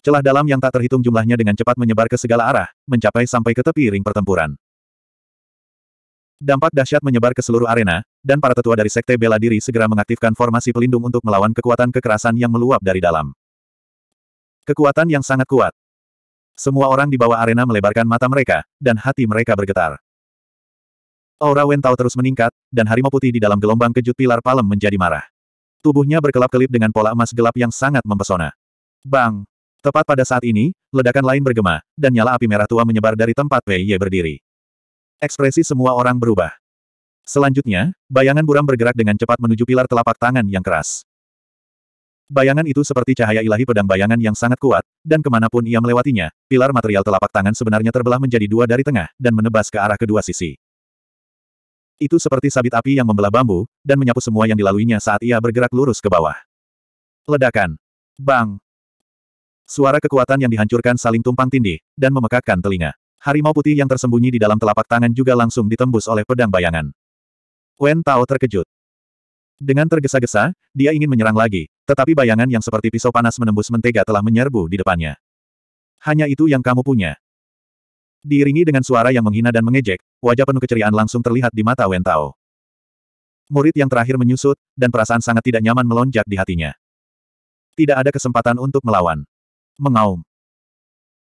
Celah dalam yang tak terhitung jumlahnya dengan cepat menyebar ke segala arah, mencapai sampai ke tepi ring pertempuran. Dampak dahsyat menyebar ke seluruh arena, dan para tetua dari Sekte Bela Diri segera mengaktifkan formasi pelindung untuk melawan kekuatan kekerasan yang meluap dari dalam. Kekuatan yang sangat kuat. Semua orang di bawah arena melebarkan mata mereka, dan hati mereka bergetar. Aura Wentao terus meningkat, dan harimau putih di dalam gelombang kejut pilar palem menjadi marah. Tubuhnya berkelap-kelip dengan pola emas gelap yang sangat mempesona. Bang! Tepat pada saat ini, ledakan lain bergema, dan nyala api merah tua menyebar dari tempat Pei Ye berdiri. Ekspresi semua orang berubah. Selanjutnya, bayangan buram bergerak dengan cepat menuju pilar telapak tangan yang keras. Bayangan itu seperti cahaya ilahi pedang bayangan yang sangat kuat, dan kemanapun ia melewatinya, pilar material telapak tangan sebenarnya terbelah menjadi dua dari tengah, dan menebas ke arah kedua sisi. Itu seperti sabit api yang membelah bambu, dan menyapu semua yang dilaluinya saat ia bergerak lurus ke bawah. Ledakan. Bang. Suara kekuatan yang dihancurkan saling tumpang tindih, dan memekakkan telinga. Harimau putih yang tersembunyi di dalam telapak tangan juga langsung ditembus oleh pedang bayangan. Wen Tao terkejut. Dengan tergesa-gesa, dia ingin menyerang lagi, tetapi bayangan yang seperti pisau panas menembus mentega telah menyerbu di depannya. Hanya itu yang kamu punya. Diiringi dengan suara yang menghina dan mengejek, wajah penuh keceriaan langsung terlihat di mata Wen Tao. Murid yang terakhir menyusut, dan perasaan sangat tidak nyaman melonjak di hatinya. Tidak ada kesempatan untuk melawan. Mengaum.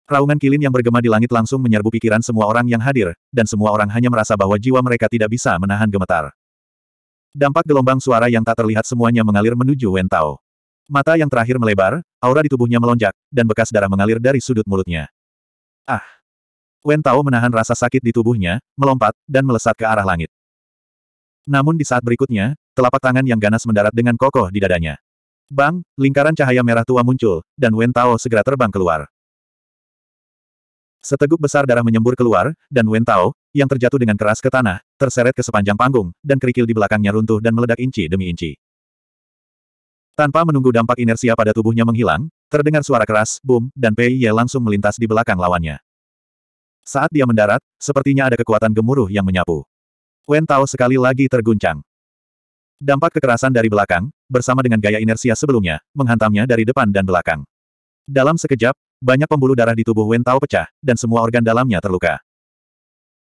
Raungan kilin yang bergema di langit langsung menyerbu pikiran semua orang yang hadir, dan semua orang hanya merasa bahwa jiwa mereka tidak bisa menahan gemetar. Dampak gelombang suara yang tak terlihat semuanya mengalir menuju Wentao. Mata yang terakhir melebar, aura di tubuhnya melonjak, dan bekas darah mengalir dari sudut mulutnya. Ah! Wentao menahan rasa sakit di tubuhnya, melompat, dan melesat ke arah langit. Namun di saat berikutnya, telapak tangan yang ganas mendarat dengan kokoh di dadanya. Bang, lingkaran cahaya merah tua muncul, dan Wentao segera terbang keluar. Seteguk besar darah menyembur keluar, dan Wen Tao, yang terjatuh dengan keras ke tanah, terseret ke sepanjang panggung, dan kerikil di belakangnya runtuh dan meledak inci demi inci. Tanpa menunggu dampak inersia pada tubuhnya menghilang, terdengar suara keras, boom, dan Pei Ye langsung melintas di belakang lawannya. Saat dia mendarat, sepertinya ada kekuatan gemuruh yang menyapu. Wen Tao sekali lagi terguncang. Dampak kekerasan dari belakang, bersama dengan gaya inersia sebelumnya, menghantamnya dari depan dan belakang. Dalam sekejap, banyak pembuluh darah di tubuh Wen Tao pecah, dan semua organ dalamnya terluka.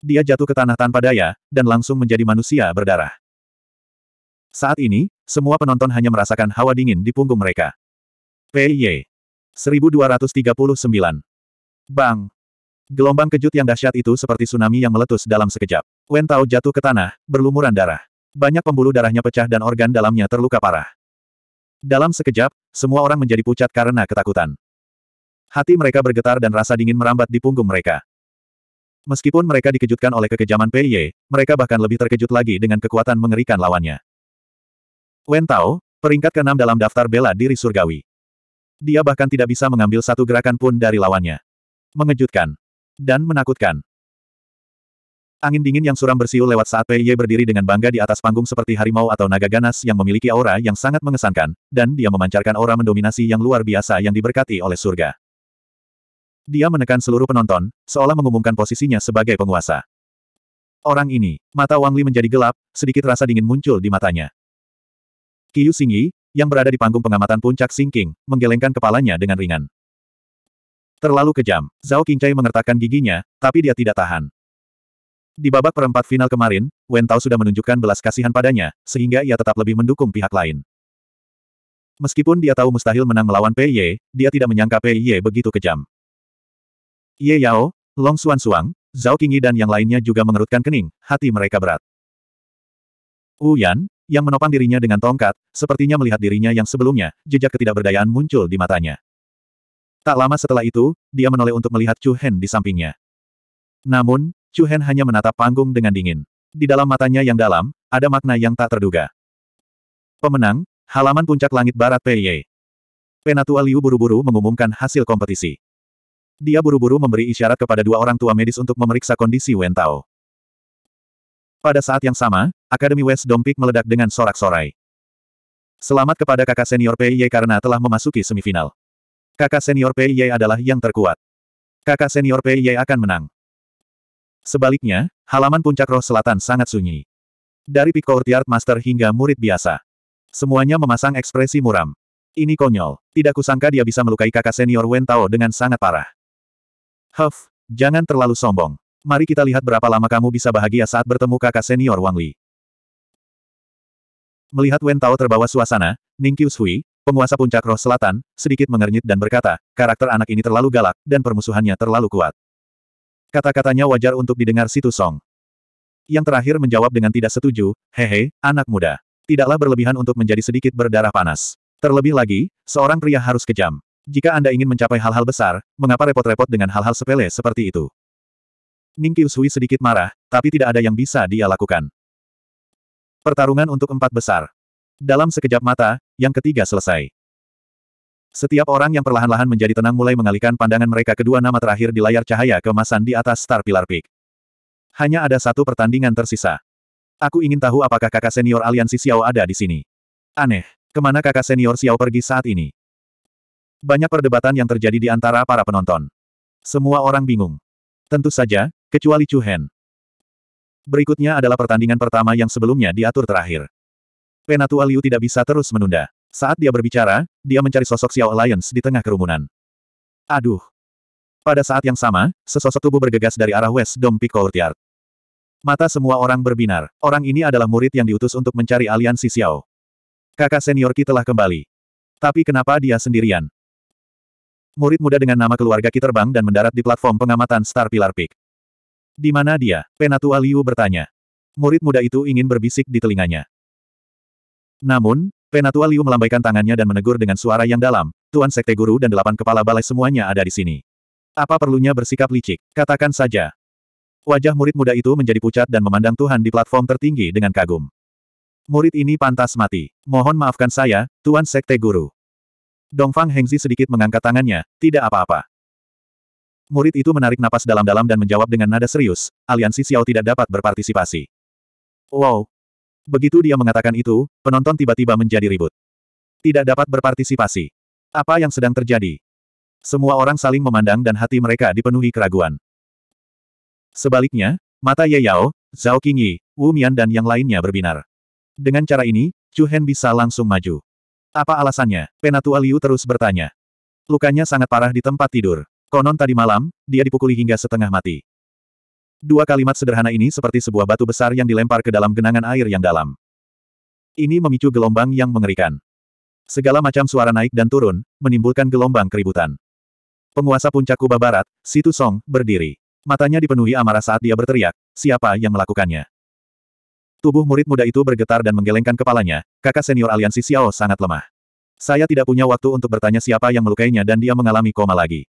Dia jatuh ke tanah tanpa daya, dan langsung menjadi manusia berdarah. Saat ini, semua penonton hanya merasakan hawa dingin di punggung mereka. PY 1239 Bang! Gelombang kejut yang dahsyat itu seperti tsunami yang meletus dalam sekejap. Wen Tao jatuh ke tanah, berlumuran darah. Banyak pembuluh darahnya pecah dan organ dalamnya terluka parah. Dalam sekejap, semua orang menjadi pucat karena ketakutan. Hati mereka bergetar dan rasa dingin merambat di punggung mereka. Meskipun mereka dikejutkan oleh kekejaman Pei Ye, mereka bahkan lebih terkejut lagi dengan kekuatan mengerikan lawannya. Wen Tao, peringkat keenam dalam daftar bela diri surgawi. Dia bahkan tidak bisa mengambil satu gerakan pun dari lawannya. Mengejutkan. Dan menakutkan. Angin dingin yang suram bersiul lewat saat Pei Ye berdiri dengan bangga di atas panggung seperti harimau atau naga ganas yang memiliki aura yang sangat mengesankan, dan dia memancarkan aura mendominasi yang luar biasa yang diberkati oleh surga. Dia menekan seluruh penonton, seolah mengumumkan posisinya sebagai penguasa. Orang ini, mata Wang Li menjadi gelap, sedikit rasa dingin muncul di matanya. Qiu Xingyi, yang berada di panggung pengamatan puncak Singking, menggelengkan kepalanya dengan ringan. Terlalu kejam, Zhao Qingcai mengertakkan giginya, tapi dia tidak tahan. Di babak perempat final kemarin, Wen Tao sudah menunjukkan belas kasihan padanya, sehingga ia tetap lebih mendukung pihak lain. Meskipun dia tahu mustahil menang melawan Pei Ye, dia tidak menyangka Pei Ye begitu kejam. Ye Yao, Long Xuan Suang, Zhao Qingyi dan yang lainnya juga mengerutkan kening, hati mereka berat. Wu Yan, yang menopang dirinya dengan tongkat, sepertinya melihat dirinya yang sebelumnya, jejak ketidakberdayaan muncul di matanya. Tak lama setelah itu, dia menoleh untuk melihat Chu Hen di sampingnya. Namun, Chu Hen hanya menatap panggung dengan dingin. Di dalam matanya yang dalam, ada makna yang tak terduga. Pemenang, halaman puncak langit barat Pei Penatua Liu buru-buru mengumumkan hasil kompetisi. Dia buru-buru memberi isyarat kepada dua orang tua medis untuk memeriksa kondisi Wen Tao. Pada saat yang sama, Akademi West Dompik meledak dengan sorak-sorai. Selamat kepada kakak senior Ye karena telah memasuki semifinal. Kakak senior Ye adalah yang terkuat. Kakak senior Ye akan menang. Sebaliknya, halaman puncak roh selatan sangat sunyi. Dari Picourt courtyard Master hingga murid biasa. Semuanya memasang ekspresi muram. Ini konyol. Tidak kusangka dia bisa melukai kakak senior Wen Tao dengan sangat parah. Huff, jangan terlalu sombong. Mari kita lihat berapa lama kamu bisa bahagia saat bertemu kakak senior Wang Li. Melihat Wen Tao terbawa suasana, Ning Qiushui, penguasa puncak roh selatan, sedikit mengernyit dan berkata, karakter anak ini terlalu galak, dan permusuhannya terlalu kuat. Kata-katanya wajar untuk didengar Situ Song. Yang terakhir menjawab dengan tidak setuju, hehe, anak muda. Tidaklah berlebihan untuk menjadi sedikit berdarah panas. Terlebih lagi, seorang pria harus kejam. Jika Anda ingin mencapai hal-hal besar, mengapa repot-repot dengan hal-hal sepele seperti itu? Ning Qiushui sedikit marah, tapi tidak ada yang bisa dia lakukan. Pertarungan untuk empat besar. Dalam sekejap mata, yang ketiga selesai. Setiap orang yang perlahan-lahan menjadi tenang mulai mengalihkan pandangan mereka kedua nama terakhir di layar cahaya kemasan di atas Star Pilar Peak. Hanya ada satu pertandingan tersisa. Aku ingin tahu apakah kakak senior aliansi Xiao ada di sini. Aneh, kemana kakak senior Xiao pergi saat ini? Banyak perdebatan yang terjadi di antara para penonton. Semua orang bingung. Tentu saja, kecuali Chu Hen. Berikutnya adalah pertandingan pertama yang sebelumnya diatur terakhir. Penatua Liu tidak bisa terus menunda. Saat dia berbicara, dia mencari sosok Xiao Alliance di tengah kerumunan. Aduh. Pada saat yang sama, sesosok tubuh bergegas dari arah West Dome Pico Courtyard. Mata semua orang berbinar. Orang ini adalah murid yang diutus untuk mencari aliansi Xiao. Kakak senior Ki telah kembali. Tapi kenapa dia sendirian? Murid muda dengan nama keluarga Ki terbang dan mendarat di platform pengamatan Star Pilar Peak. Di mana dia? Penatua Liu bertanya. Murid muda itu ingin berbisik di telinganya. Namun, Penatua Liu melambaikan tangannya dan menegur dengan suara yang dalam, Tuan Sekte Guru dan delapan kepala balai semuanya ada di sini. Apa perlunya bersikap licik? Katakan saja. Wajah murid muda itu menjadi pucat dan memandang Tuhan di platform tertinggi dengan kagum. Murid ini pantas mati. Mohon maafkan saya, Tuan Sekte Guru. Dongfang Hengzi sedikit mengangkat tangannya, tidak apa-apa. Murid itu menarik napas dalam-dalam dan menjawab dengan nada serius, aliansi Xiao tidak dapat berpartisipasi. Wow! Begitu dia mengatakan itu, penonton tiba-tiba menjadi ribut. Tidak dapat berpartisipasi. Apa yang sedang terjadi? Semua orang saling memandang dan hati mereka dipenuhi keraguan. Sebaliknya, mata Ye Yao, Zhao Qingyi, Wu Mian dan yang lainnya berbinar. Dengan cara ini, Chu Hen bisa langsung maju. Apa alasannya? Penatua Liu terus bertanya. Lukanya sangat parah di tempat tidur. Konon tadi malam, dia dipukuli hingga setengah mati. Dua kalimat sederhana ini seperti sebuah batu besar yang dilempar ke dalam genangan air yang dalam. Ini memicu gelombang yang mengerikan. Segala macam suara naik dan turun, menimbulkan gelombang keributan. Penguasa puncak Kubah Barat, Situ Song, berdiri. Matanya dipenuhi amarah saat dia berteriak, siapa yang melakukannya? Tubuh murid muda itu bergetar dan menggelengkan kepalanya, kakak senior aliansi Xiao sangat lemah. Saya tidak punya waktu untuk bertanya siapa yang melukainya dan dia mengalami koma lagi.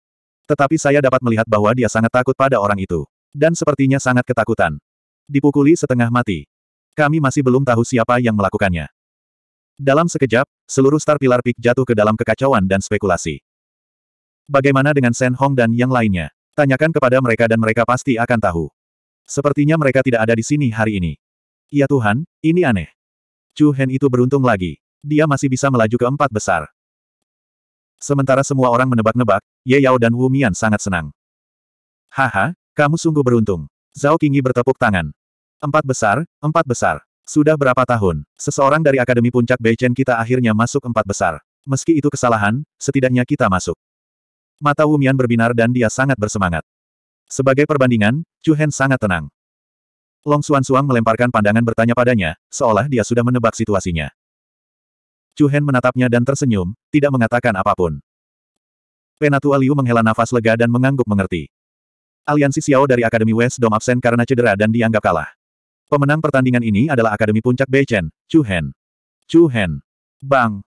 Tetapi saya dapat melihat bahwa dia sangat takut pada orang itu. Dan sepertinya sangat ketakutan. Dipukuli setengah mati. Kami masih belum tahu siapa yang melakukannya. Dalam sekejap, seluruh star pilar pik jatuh ke dalam kekacauan dan spekulasi. Bagaimana dengan Shen Hong dan yang lainnya? Tanyakan kepada mereka dan mereka pasti akan tahu. Sepertinya mereka tidak ada di sini hari ini. Ya Tuhan, ini aneh. Chu Hen itu beruntung lagi. Dia masih bisa melaju ke empat besar. Sementara semua orang menebak-nebak, Ye Yao dan Wu Mian sangat senang. Haha, kamu sungguh beruntung. Zhao Qingyi bertepuk tangan. Empat besar, empat besar. Sudah berapa tahun, seseorang dari Akademi Puncak Beichen kita akhirnya masuk empat besar. Meski itu kesalahan, setidaknya kita masuk. Mata Wu Mian berbinar dan dia sangat bersemangat. Sebagai perbandingan, Chu Hen sangat tenang. Long Xuan Suang melemparkan pandangan bertanya padanya, seolah dia sudah menebak situasinya. Chu Hen menatapnya dan tersenyum, tidak mengatakan apapun. Penatua Liu menghela nafas lega dan mengangguk mengerti. Aliansi Xiao dari Akademi West dom absen karena cedera dan dianggap kalah. Pemenang pertandingan ini adalah Akademi Puncak Beichen, Chu Hen. Chu Hen. Bang.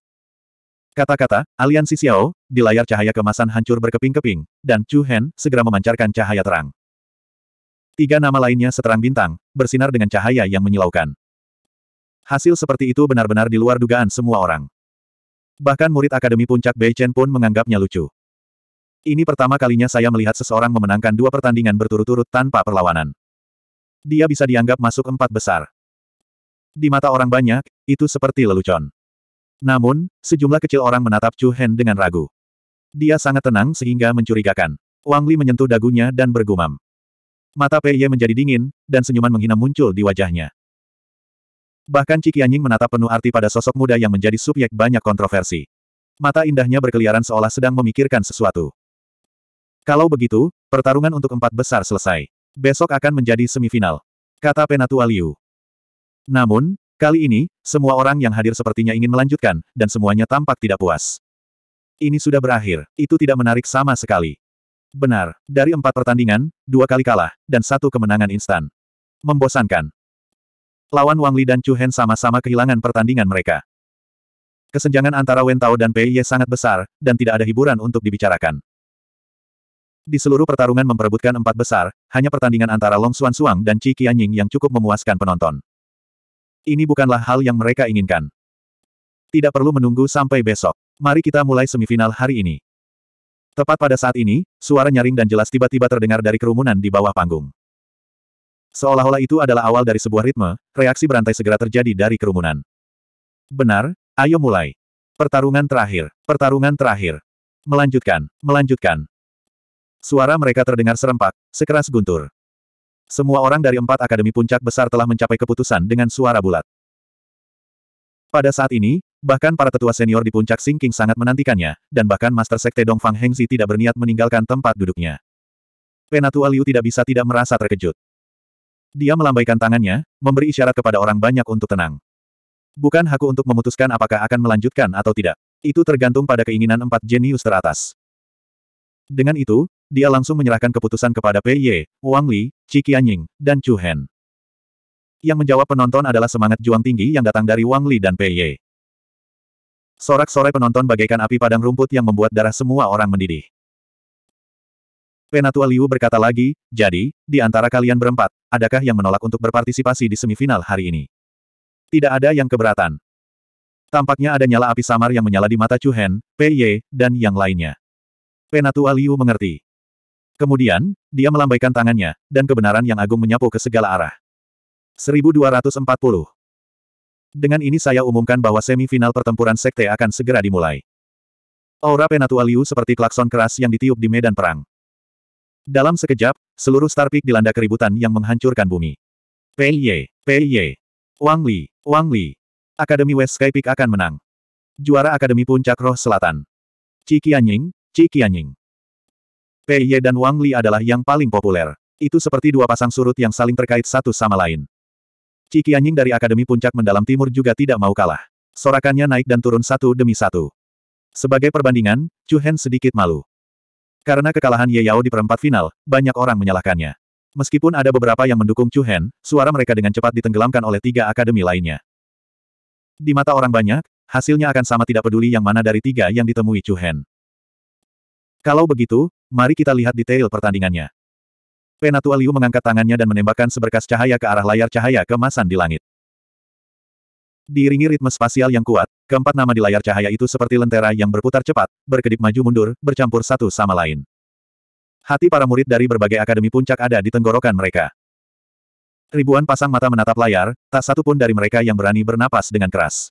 Kata-kata, aliansi Xiao, di layar cahaya kemasan hancur berkeping-keping, dan Chu Hen segera memancarkan cahaya terang. Tiga nama lainnya seterang bintang, bersinar dengan cahaya yang menyilaukan. Hasil seperti itu benar-benar di luar dugaan semua orang. Bahkan murid Akademi Puncak Bei Chen pun menganggapnya lucu. Ini pertama kalinya saya melihat seseorang memenangkan dua pertandingan berturut-turut tanpa perlawanan. Dia bisa dianggap masuk empat besar. Di mata orang banyak, itu seperti lelucon. Namun, sejumlah kecil orang menatap Chu Hen dengan ragu. Dia sangat tenang sehingga mencurigakan. Wang Li menyentuh dagunya dan bergumam. Mata Ye menjadi dingin, dan senyuman menghina muncul di wajahnya. Bahkan Ciki Anjing menatap penuh arti pada sosok muda yang menjadi subjek banyak kontroversi. Mata indahnya berkeliaran seolah sedang memikirkan sesuatu. Kalau begitu, pertarungan untuk empat besar selesai. Besok akan menjadi semifinal. Kata Penatua Liu. Namun, kali ini, semua orang yang hadir sepertinya ingin melanjutkan, dan semuanya tampak tidak puas. Ini sudah berakhir, itu tidak menarik sama sekali. Benar, dari empat pertandingan, dua kali kalah, dan satu kemenangan instan. Membosankan. Lawan Wang Li dan Chu Hen sama-sama kehilangan pertandingan mereka. Kesenjangan antara Wen Tao dan Pei Ye sangat besar, dan tidak ada hiburan untuk dibicarakan. Di seluruh pertarungan memperebutkan empat besar, hanya pertandingan antara Long Xuan Suang dan Qi Qianying yang cukup memuaskan penonton. Ini bukanlah hal yang mereka inginkan. Tidak perlu menunggu sampai besok. Mari kita mulai semifinal hari ini. Tepat pada saat ini, suara nyaring dan jelas tiba-tiba terdengar dari kerumunan di bawah panggung. Seolah-olah itu adalah awal dari sebuah ritme, reaksi berantai segera terjadi dari kerumunan. Benar, ayo mulai. Pertarungan terakhir, pertarungan terakhir. Melanjutkan, melanjutkan. Suara mereka terdengar serempak, sekeras guntur. Semua orang dari empat akademi puncak besar telah mencapai keputusan dengan suara bulat. Pada saat ini, Bahkan para tetua senior di puncak Singking sangat menantikannya, dan bahkan Master Sekte Dongfang Hengzi tidak berniat meninggalkan tempat duduknya. Penatua Liu tidak bisa tidak merasa terkejut. Dia melambaikan tangannya, memberi isyarat kepada orang banyak untuk tenang. Bukan haku untuk memutuskan apakah akan melanjutkan atau tidak. Itu tergantung pada keinginan empat jenius teratas. Dengan itu, dia langsung menyerahkan keputusan kepada Pei Ye, Wang Li, Qi Qianying, dan Chu Hen. Yang menjawab penonton adalah semangat juang tinggi yang datang dari Wang Li dan Pei Ye. Sorak-sorai penonton bagaikan api padang rumput yang membuat darah semua orang mendidih. Penatua Liu berkata lagi, jadi, di antara kalian berempat, adakah yang menolak untuk berpartisipasi di semifinal hari ini? Tidak ada yang keberatan. Tampaknya ada nyala api samar yang menyala di mata Chu Hen, Ye, dan yang lainnya. Penatua Liu mengerti. Kemudian, dia melambaikan tangannya, dan kebenaran yang agung menyapu ke segala arah. 1240 dengan ini saya umumkan bahwa semifinal pertempuran sekte akan segera dimulai. Aura Penatua Liu seperti klakson keras yang ditiup di medan perang. Dalam sekejap, seluruh Star Peak dilanda keributan yang menghancurkan bumi. Pei Ye, Pei Ye, Wang Li, Wang Li. Akademi West Sky Peak akan menang. Juara Akademi Puncak Roh Selatan. Qi Qi Qianying. Pei Ye dan Wang Li adalah yang paling populer. Itu seperti dua pasang surut yang saling terkait satu sama lain. Ciki anjing dari Akademi Puncak Mendalam Timur juga tidak mau kalah. Sorakannya naik dan turun satu demi satu. Sebagai perbandingan, Chu Hen sedikit malu. Karena kekalahan Ye Yao di perempat final, banyak orang menyalahkannya. Meskipun ada beberapa yang mendukung Chu Hen, suara mereka dengan cepat ditenggelamkan oleh tiga akademi lainnya. Di mata orang banyak, hasilnya akan sama tidak peduli yang mana dari tiga yang ditemui Chu Hen. Kalau begitu, mari kita lihat detail pertandingannya. Penatua Liu mengangkat tangannya dan menembakkan seberkas cahaya ke arah layar cahaya kemasan di langit. Diiringi ritme spasial yang kuat, keempat nama di layar cahaya itu seperti lentera yang berputar cepat, berkedip maju mundur, bercampur satu sama lain. Hati para murid dari berbagai akademi puncak ada di tenggorokan mereka. Ribuan pasang mata menatap layar, tak satu pun dari mereka yang berani bernapas dengan keras.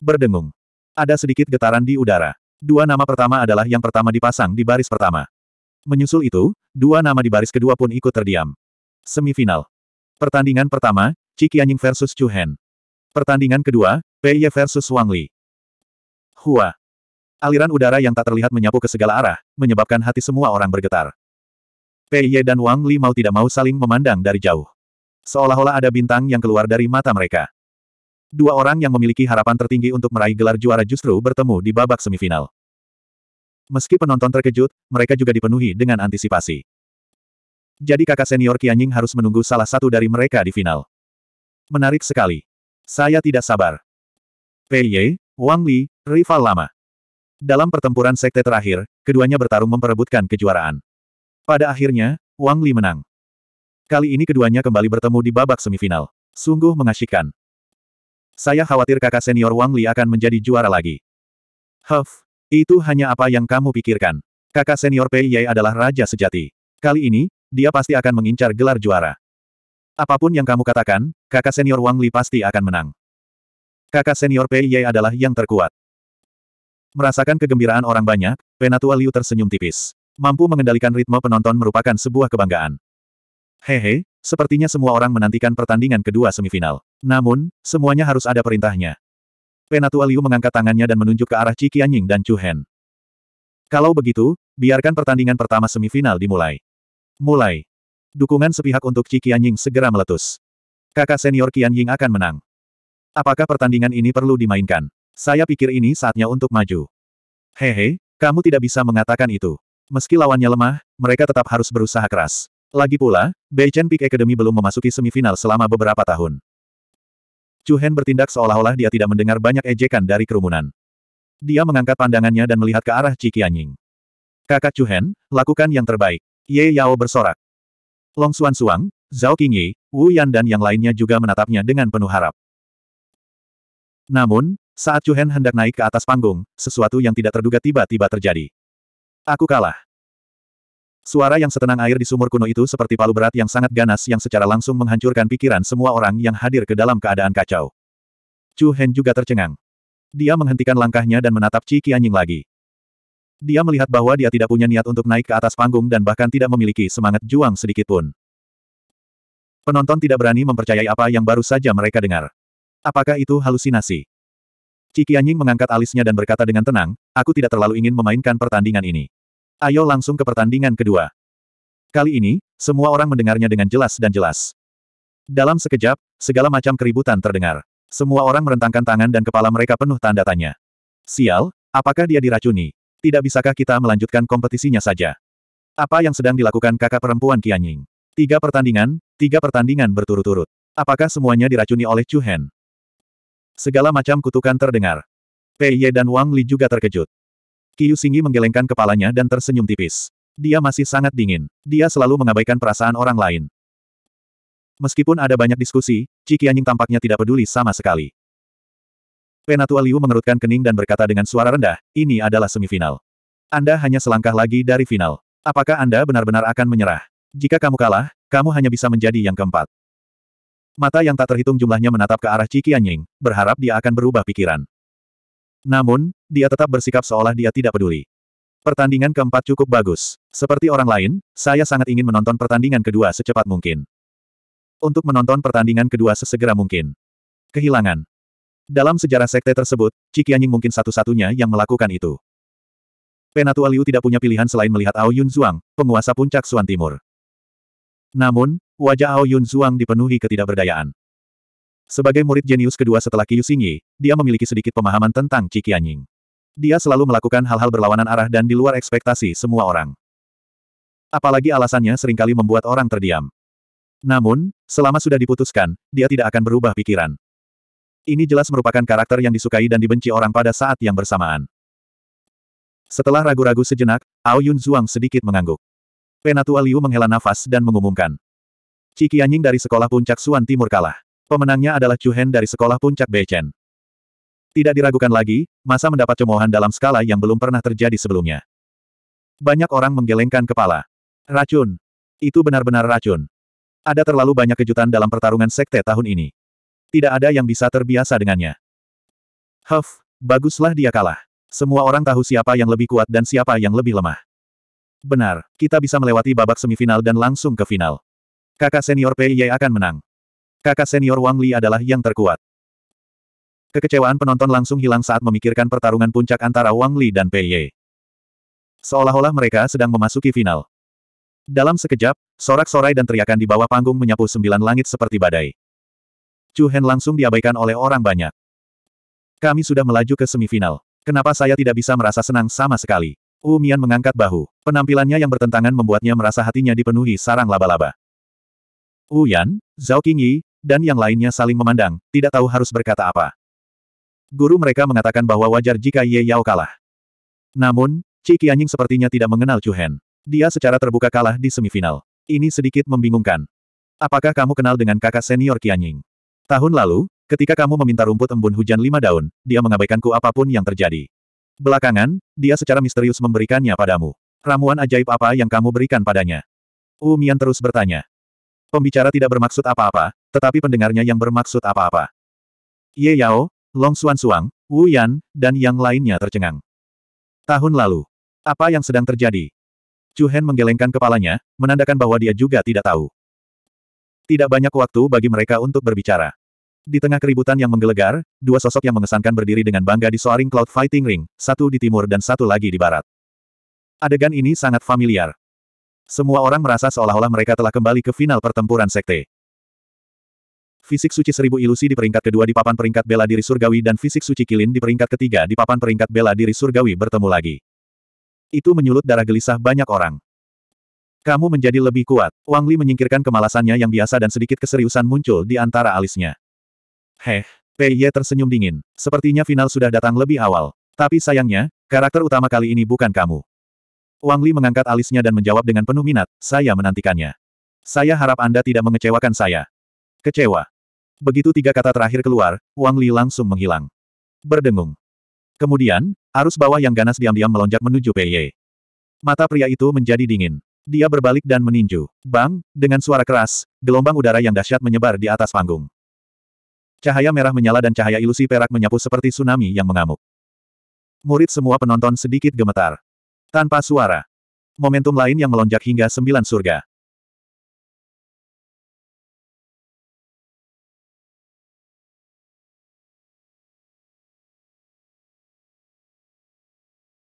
Berdengung. Ada sedikit getaran di udara. Dua nama pertama adalah yang pertama dipasang di baris pertama. Menyusul itu, dua nama di baris kedua pun ikut terdiam. Semifinal. Pertandingan pertama, Cikianying versus Chu Hen. Pertandingan kedua, Pei Ye versus Wang Li. Hua. Aliran udara yang tak terlihat menyapu ke segala arah, menyebabkan hati semua orang bergetar. Pei Ye dan Wang Li mau tidak mau saling memandang dari jauh. Seolah-olah ada bintang yang keluar dari mata mereka. Dua orang yang memiliki harapan tertinggi untuk meraih gelar juara justru bertemu di babak semifinal. Meski penonton terkejut, mereka juga dipenuhi dengan antisipasi. Jadi kakak senior Qianying harus menunggu salah satu dari mereka di final. Menarik sekali. Saya tidak sabar. Pei Ye, Wang Li, rival lama. Dalam pertempuran sekte terakhir, keduanya bertarung memperebutkan kejuaraan. Pada akhirnya, Wang Li menang. Kali ini keduanya kembali bertemu di babak semifinal. Sungguh mengasyikkan. Saya khawatir kakak senior Wang Li akan menjadi juara lagi. Huff, itu hanya apa yang kamu pikirkan. Kakak senior Pei Yei adalah raja sejati. Kali ini, dia pasti akan mengincar gelar juara. Apapun yang kamu katakan, kakak senior Wang Li pasti akan menang. Kakak senior Pei Yei adalah yang terkuat. Merasakan kegembiraan orang banyak, Penatua Liu tersenyum tipis. Mampu mengendalikan ritme penonton merupakan sebuah kebanggaan. Hehe, sepertinya semua orang menantikan pertandingan kedua semifinal. Namun, semuanya harus ada perintahnya. Penatua Liu mengangkat tangannya dan menunjuk ke arah Cikianying dan Chu Hen. Kalau begitu, biarkan pertandingan pertama semifinal dimulai. Mulai. Dukungan sepihak untuk Cikianying segera meletus. Kakak senior Qianying akan menang. Apakah pertandingan ini perlu dimainkan? Saya pikir ini saatnya untuk maju. Hehe, kamu tidak bisa mengatakan itu. Meski lawannya lemah, mereka tetap harus berusaha keras. Lagi pula, Bei Chen Peak Academy belum memasuki semifinal selama beberapa tahun. Chu Hen bertindak seolah-olah dia tidak mendengar banyak ejekan dari kerumunan. Dia mengangkat pandangannya dan melihat ke arah Ciki Cikianying. Kakak Chu Hen, lakukan yang terbaik. Ye Yao bersorak. Long Xuan Suang, Zhao Qingyi, Wu Yan dan yang lainnya juga menatapnya dengan penuh harap. Namun, saat Chu Hen hendak naik ke atas panggung, sesuatu yang tidak terduga tiba-tiba terjadi. Aku kalah. Suara yang setenang air di sumur kuno itu seperti palu berat yang sangat ganas yang secara langsung menghancurkan pikiran semua orang yang hadir ke dalam keadaan kacau. Chu Hen juga tercengang. Dia menghentikan langkahnya dan menatap Ciki Qianying lagi. Dia melihat bahwa dia tidak punya niat untuk naik ke atas panggung dan bahkan tidak memiliki semangat juang sedikitpun. Penonton tidak berani mempercayai apa yang baru saja mereka dengar. Apakah itu halusinasi? Ciki Qianying mengangkat alisnya dan berkata dengan tenang, aku tidak terlalu ingin memainkan pertandingan ini. Ayo langsung ke pertandingan kedua. Kali ini, semua orang mendengarnya dengan jelas dan jelas. Dalam sekejap, segala macam keributan terdengar. Semua orang merentangkan tangan dan kepala mereka penuh tanda tanya. Sial, apakah dia diracuni? Tidak bisakah kita melanjutkan kompetisinya saja? Apa yang sedang dilakukan kakak perempuan Kianying? Tiga pertandingan, tiga pertandingan berturut-turut. Apakah semuanya diracuni oleh Chu Hen? Segala macam kutukan terdengar. Pei Ye dan Wang Li juga terkejut. Kiyu Singi menggelengkan kepalanya dan tersenyum tipis. Dia masih sangat dingin. Dia selalu mengabaikan perasaan orang lain. Meskipun ada banyak diskusi, Cikianying tampaknya tidak peduli sama sekali. Penatua Liu mengerutkan kening dan berkata dengan suara rendah, ini adalah semifinal. Anda hanya selangkah lagi dari final. Apakah Anda benar-benar akan menyerah? Jika kamu kalah, kamu hanya bisa menjadi yang keempat. Mata yang tak terhitung jumlahnya menatap ke arah Cikianying, berharap dia akan berubah pikiran. Namun, dia tetap bersikap seolah dia tidak peduli. Pertandingan keempat cukup bagus. Seperti orang lain, saya sangat ingin menonton pertandingan kedua secepat mungkin. Untuk menonton pertandingan kedua sesegera mungkin. Kehilangan. Dalam sejarah sekte tersebut, Cikianying mungkin satu-satunya yang melakukan itu. Penatua Liu tidak punya pilihan selain melihat Ao Yun Zhuang, penguasa puncak Suan Timur. Namun, wajah Ao Yun Zhuang dipenuhi ketidakberdayaan. Sebagai murid jenius kedua setelah Qiu Xingyi, dia memiliki sedikit pemahaman tentang Qianying. Dia selalu melakukan hal-hal berlawanan arah dan di luar ekspektasi semua orang. Apalagi alasannya seringkali membuat orang terdiam. Namun, selama sudah diputuskan, dia tidak akan berubah pikiran. Ini jelas merupakan karakter yang disukai dan dibenci orang pada saat yang bersamaan. Setelah ragu-ragu sejenak, Ao Yun Zhuang sedikit mengangguk. Penatua Liu menghela nafas dan mengumumkan. Cikianying dari sekolah puncak Suan Timur kalah. Pemenangnya adalah Chu Hen dari sekolah puncak Beichen. Tidak diragukan lagi, masa mendapat cemoohan dalam skala yang belum pernah terjadi sebelumnya. Banyak orang menggelengkan kepala. Racun. Itu benar-benar racun. Ada terlalu banyak kejutan dalam pertarungan sekte tahun ini. Tidak ada yang bisa terbiasa dengannya. Huff, baguslah dia kalah. Semua orang tahu siapa yang lebih kuat dan siapa yang lebih lemah. Benar, kita bisa melewati babak semifinal dan langsung ke final. Kakak senior Pei Ye akan menang. Kakak senior Wang Li adalah yang terkuat. Kekecewaan penonton langsung hilang saat memikirkan pertarungan puncak antara Wang Li dan Pei Ye. Seolah-olah mereka sedang memasuki final. Dalam sekejap, sorak-sorai dan teriakan di bawah panggung menyapu sembilan langit seperti badai. Chu Hen langsung diabaikan oleh orang banyak. Kami sudah melaju ke semifinal. Kenapa saya tidak bisa merasa senang sama sekali? Wu Mian mengangkat bahu. Penampilannya yang bertentangan membuatnya merasa hatinya dipenuhi sarang laba-laba. Wu Yan, Zhao Qingyi, dan yang lainnya saling memandang, tidak tahu harus berkata apa. Guru mereka mengatakan bahwa wajar jika Ye Yao kalah. Namun, Ci Qianying sepertinya tidak mengenal Chu Hen. Dia secara terbuka kalah di semifinal. Ini sedikit membingungkan. Apakah kamu kenal dengan kakak senior Qianying? Tahun lalu, ketika kamu meminta rumput embun hujan lima daun, dia mengabaikanku apapun yang terjadi. Belakangan, dia secara misterius memberikannya padamu. Ramuan ajaib apa yang kamu berikan padanya? U Mian terus bertanya. Pembicara tidak bermaksud apa-apa, tetapi pendengarnya yang bermaksud apa-apa. Ye Yao, Long Xuan Suang, Wu Yan, dan yang lainnya tercengang. Tahun lalu. Apa yang sedang terjadi? Chu Hen menggelengkan kepalanya, menandakan bahwa dia juga tidak tahu. Tidak banyak waktu bagi mereka untuk berbicara. Di tengah keributan yang menggelegar, dua sosok yang mengesankan berdiri dengan bangga di soaring Cloud Fighting Ring, satu di timur dan satu lagi di barat. Adegan ini sangat familiar. Semua orang merasa seolah-olah mereka telah kembali ke final pertempuran sekte. Fisik suci seribu ilusi di peringkat kedua di papan peringkat bela diri surgawi dan fisik suci kilin di peringkat ketiga di papan peringkat bela diri surgawi bertemu lagi. Itu menyulut darah gelisah banyak orang. Kamu menjadi lebih kuat. Wang Li menyingkirkan kemalasannya yang biasa dan sedikit keseriusan muncul di antara alisnya. Heh, Pei Ye tersenyum dingin. Sepertinya final sudah datang lebih awal. Tapi sayangnya, karakter utama kali ini bukan kamu. Wang Li mengangkat alisnya dan menjawab dengan penuh minat, saya menantikannya. Saya harap Anda tidak mengecewakan saya. Kecewa. Begitu tiga kata terakhir keluar, Wang Li langsung menghilang. Berdengung. Kemudian, arus bawah yang ganas diam-diam melonjak menuju Pei Mata pria itu menjadi dingin. Dia berbalik dan meninju. Bang, dengan suara keras, gelombang udara yang dahsyat menyebar di atas panggung. Cahaya merah menyala dan cahaya ilusi perak menyapu seperti tsunami yang mengamuk. Murid semua penonton sedikit gemetar. Tanpa suara. Momentum lain yang melonjak hingga sembilan surga.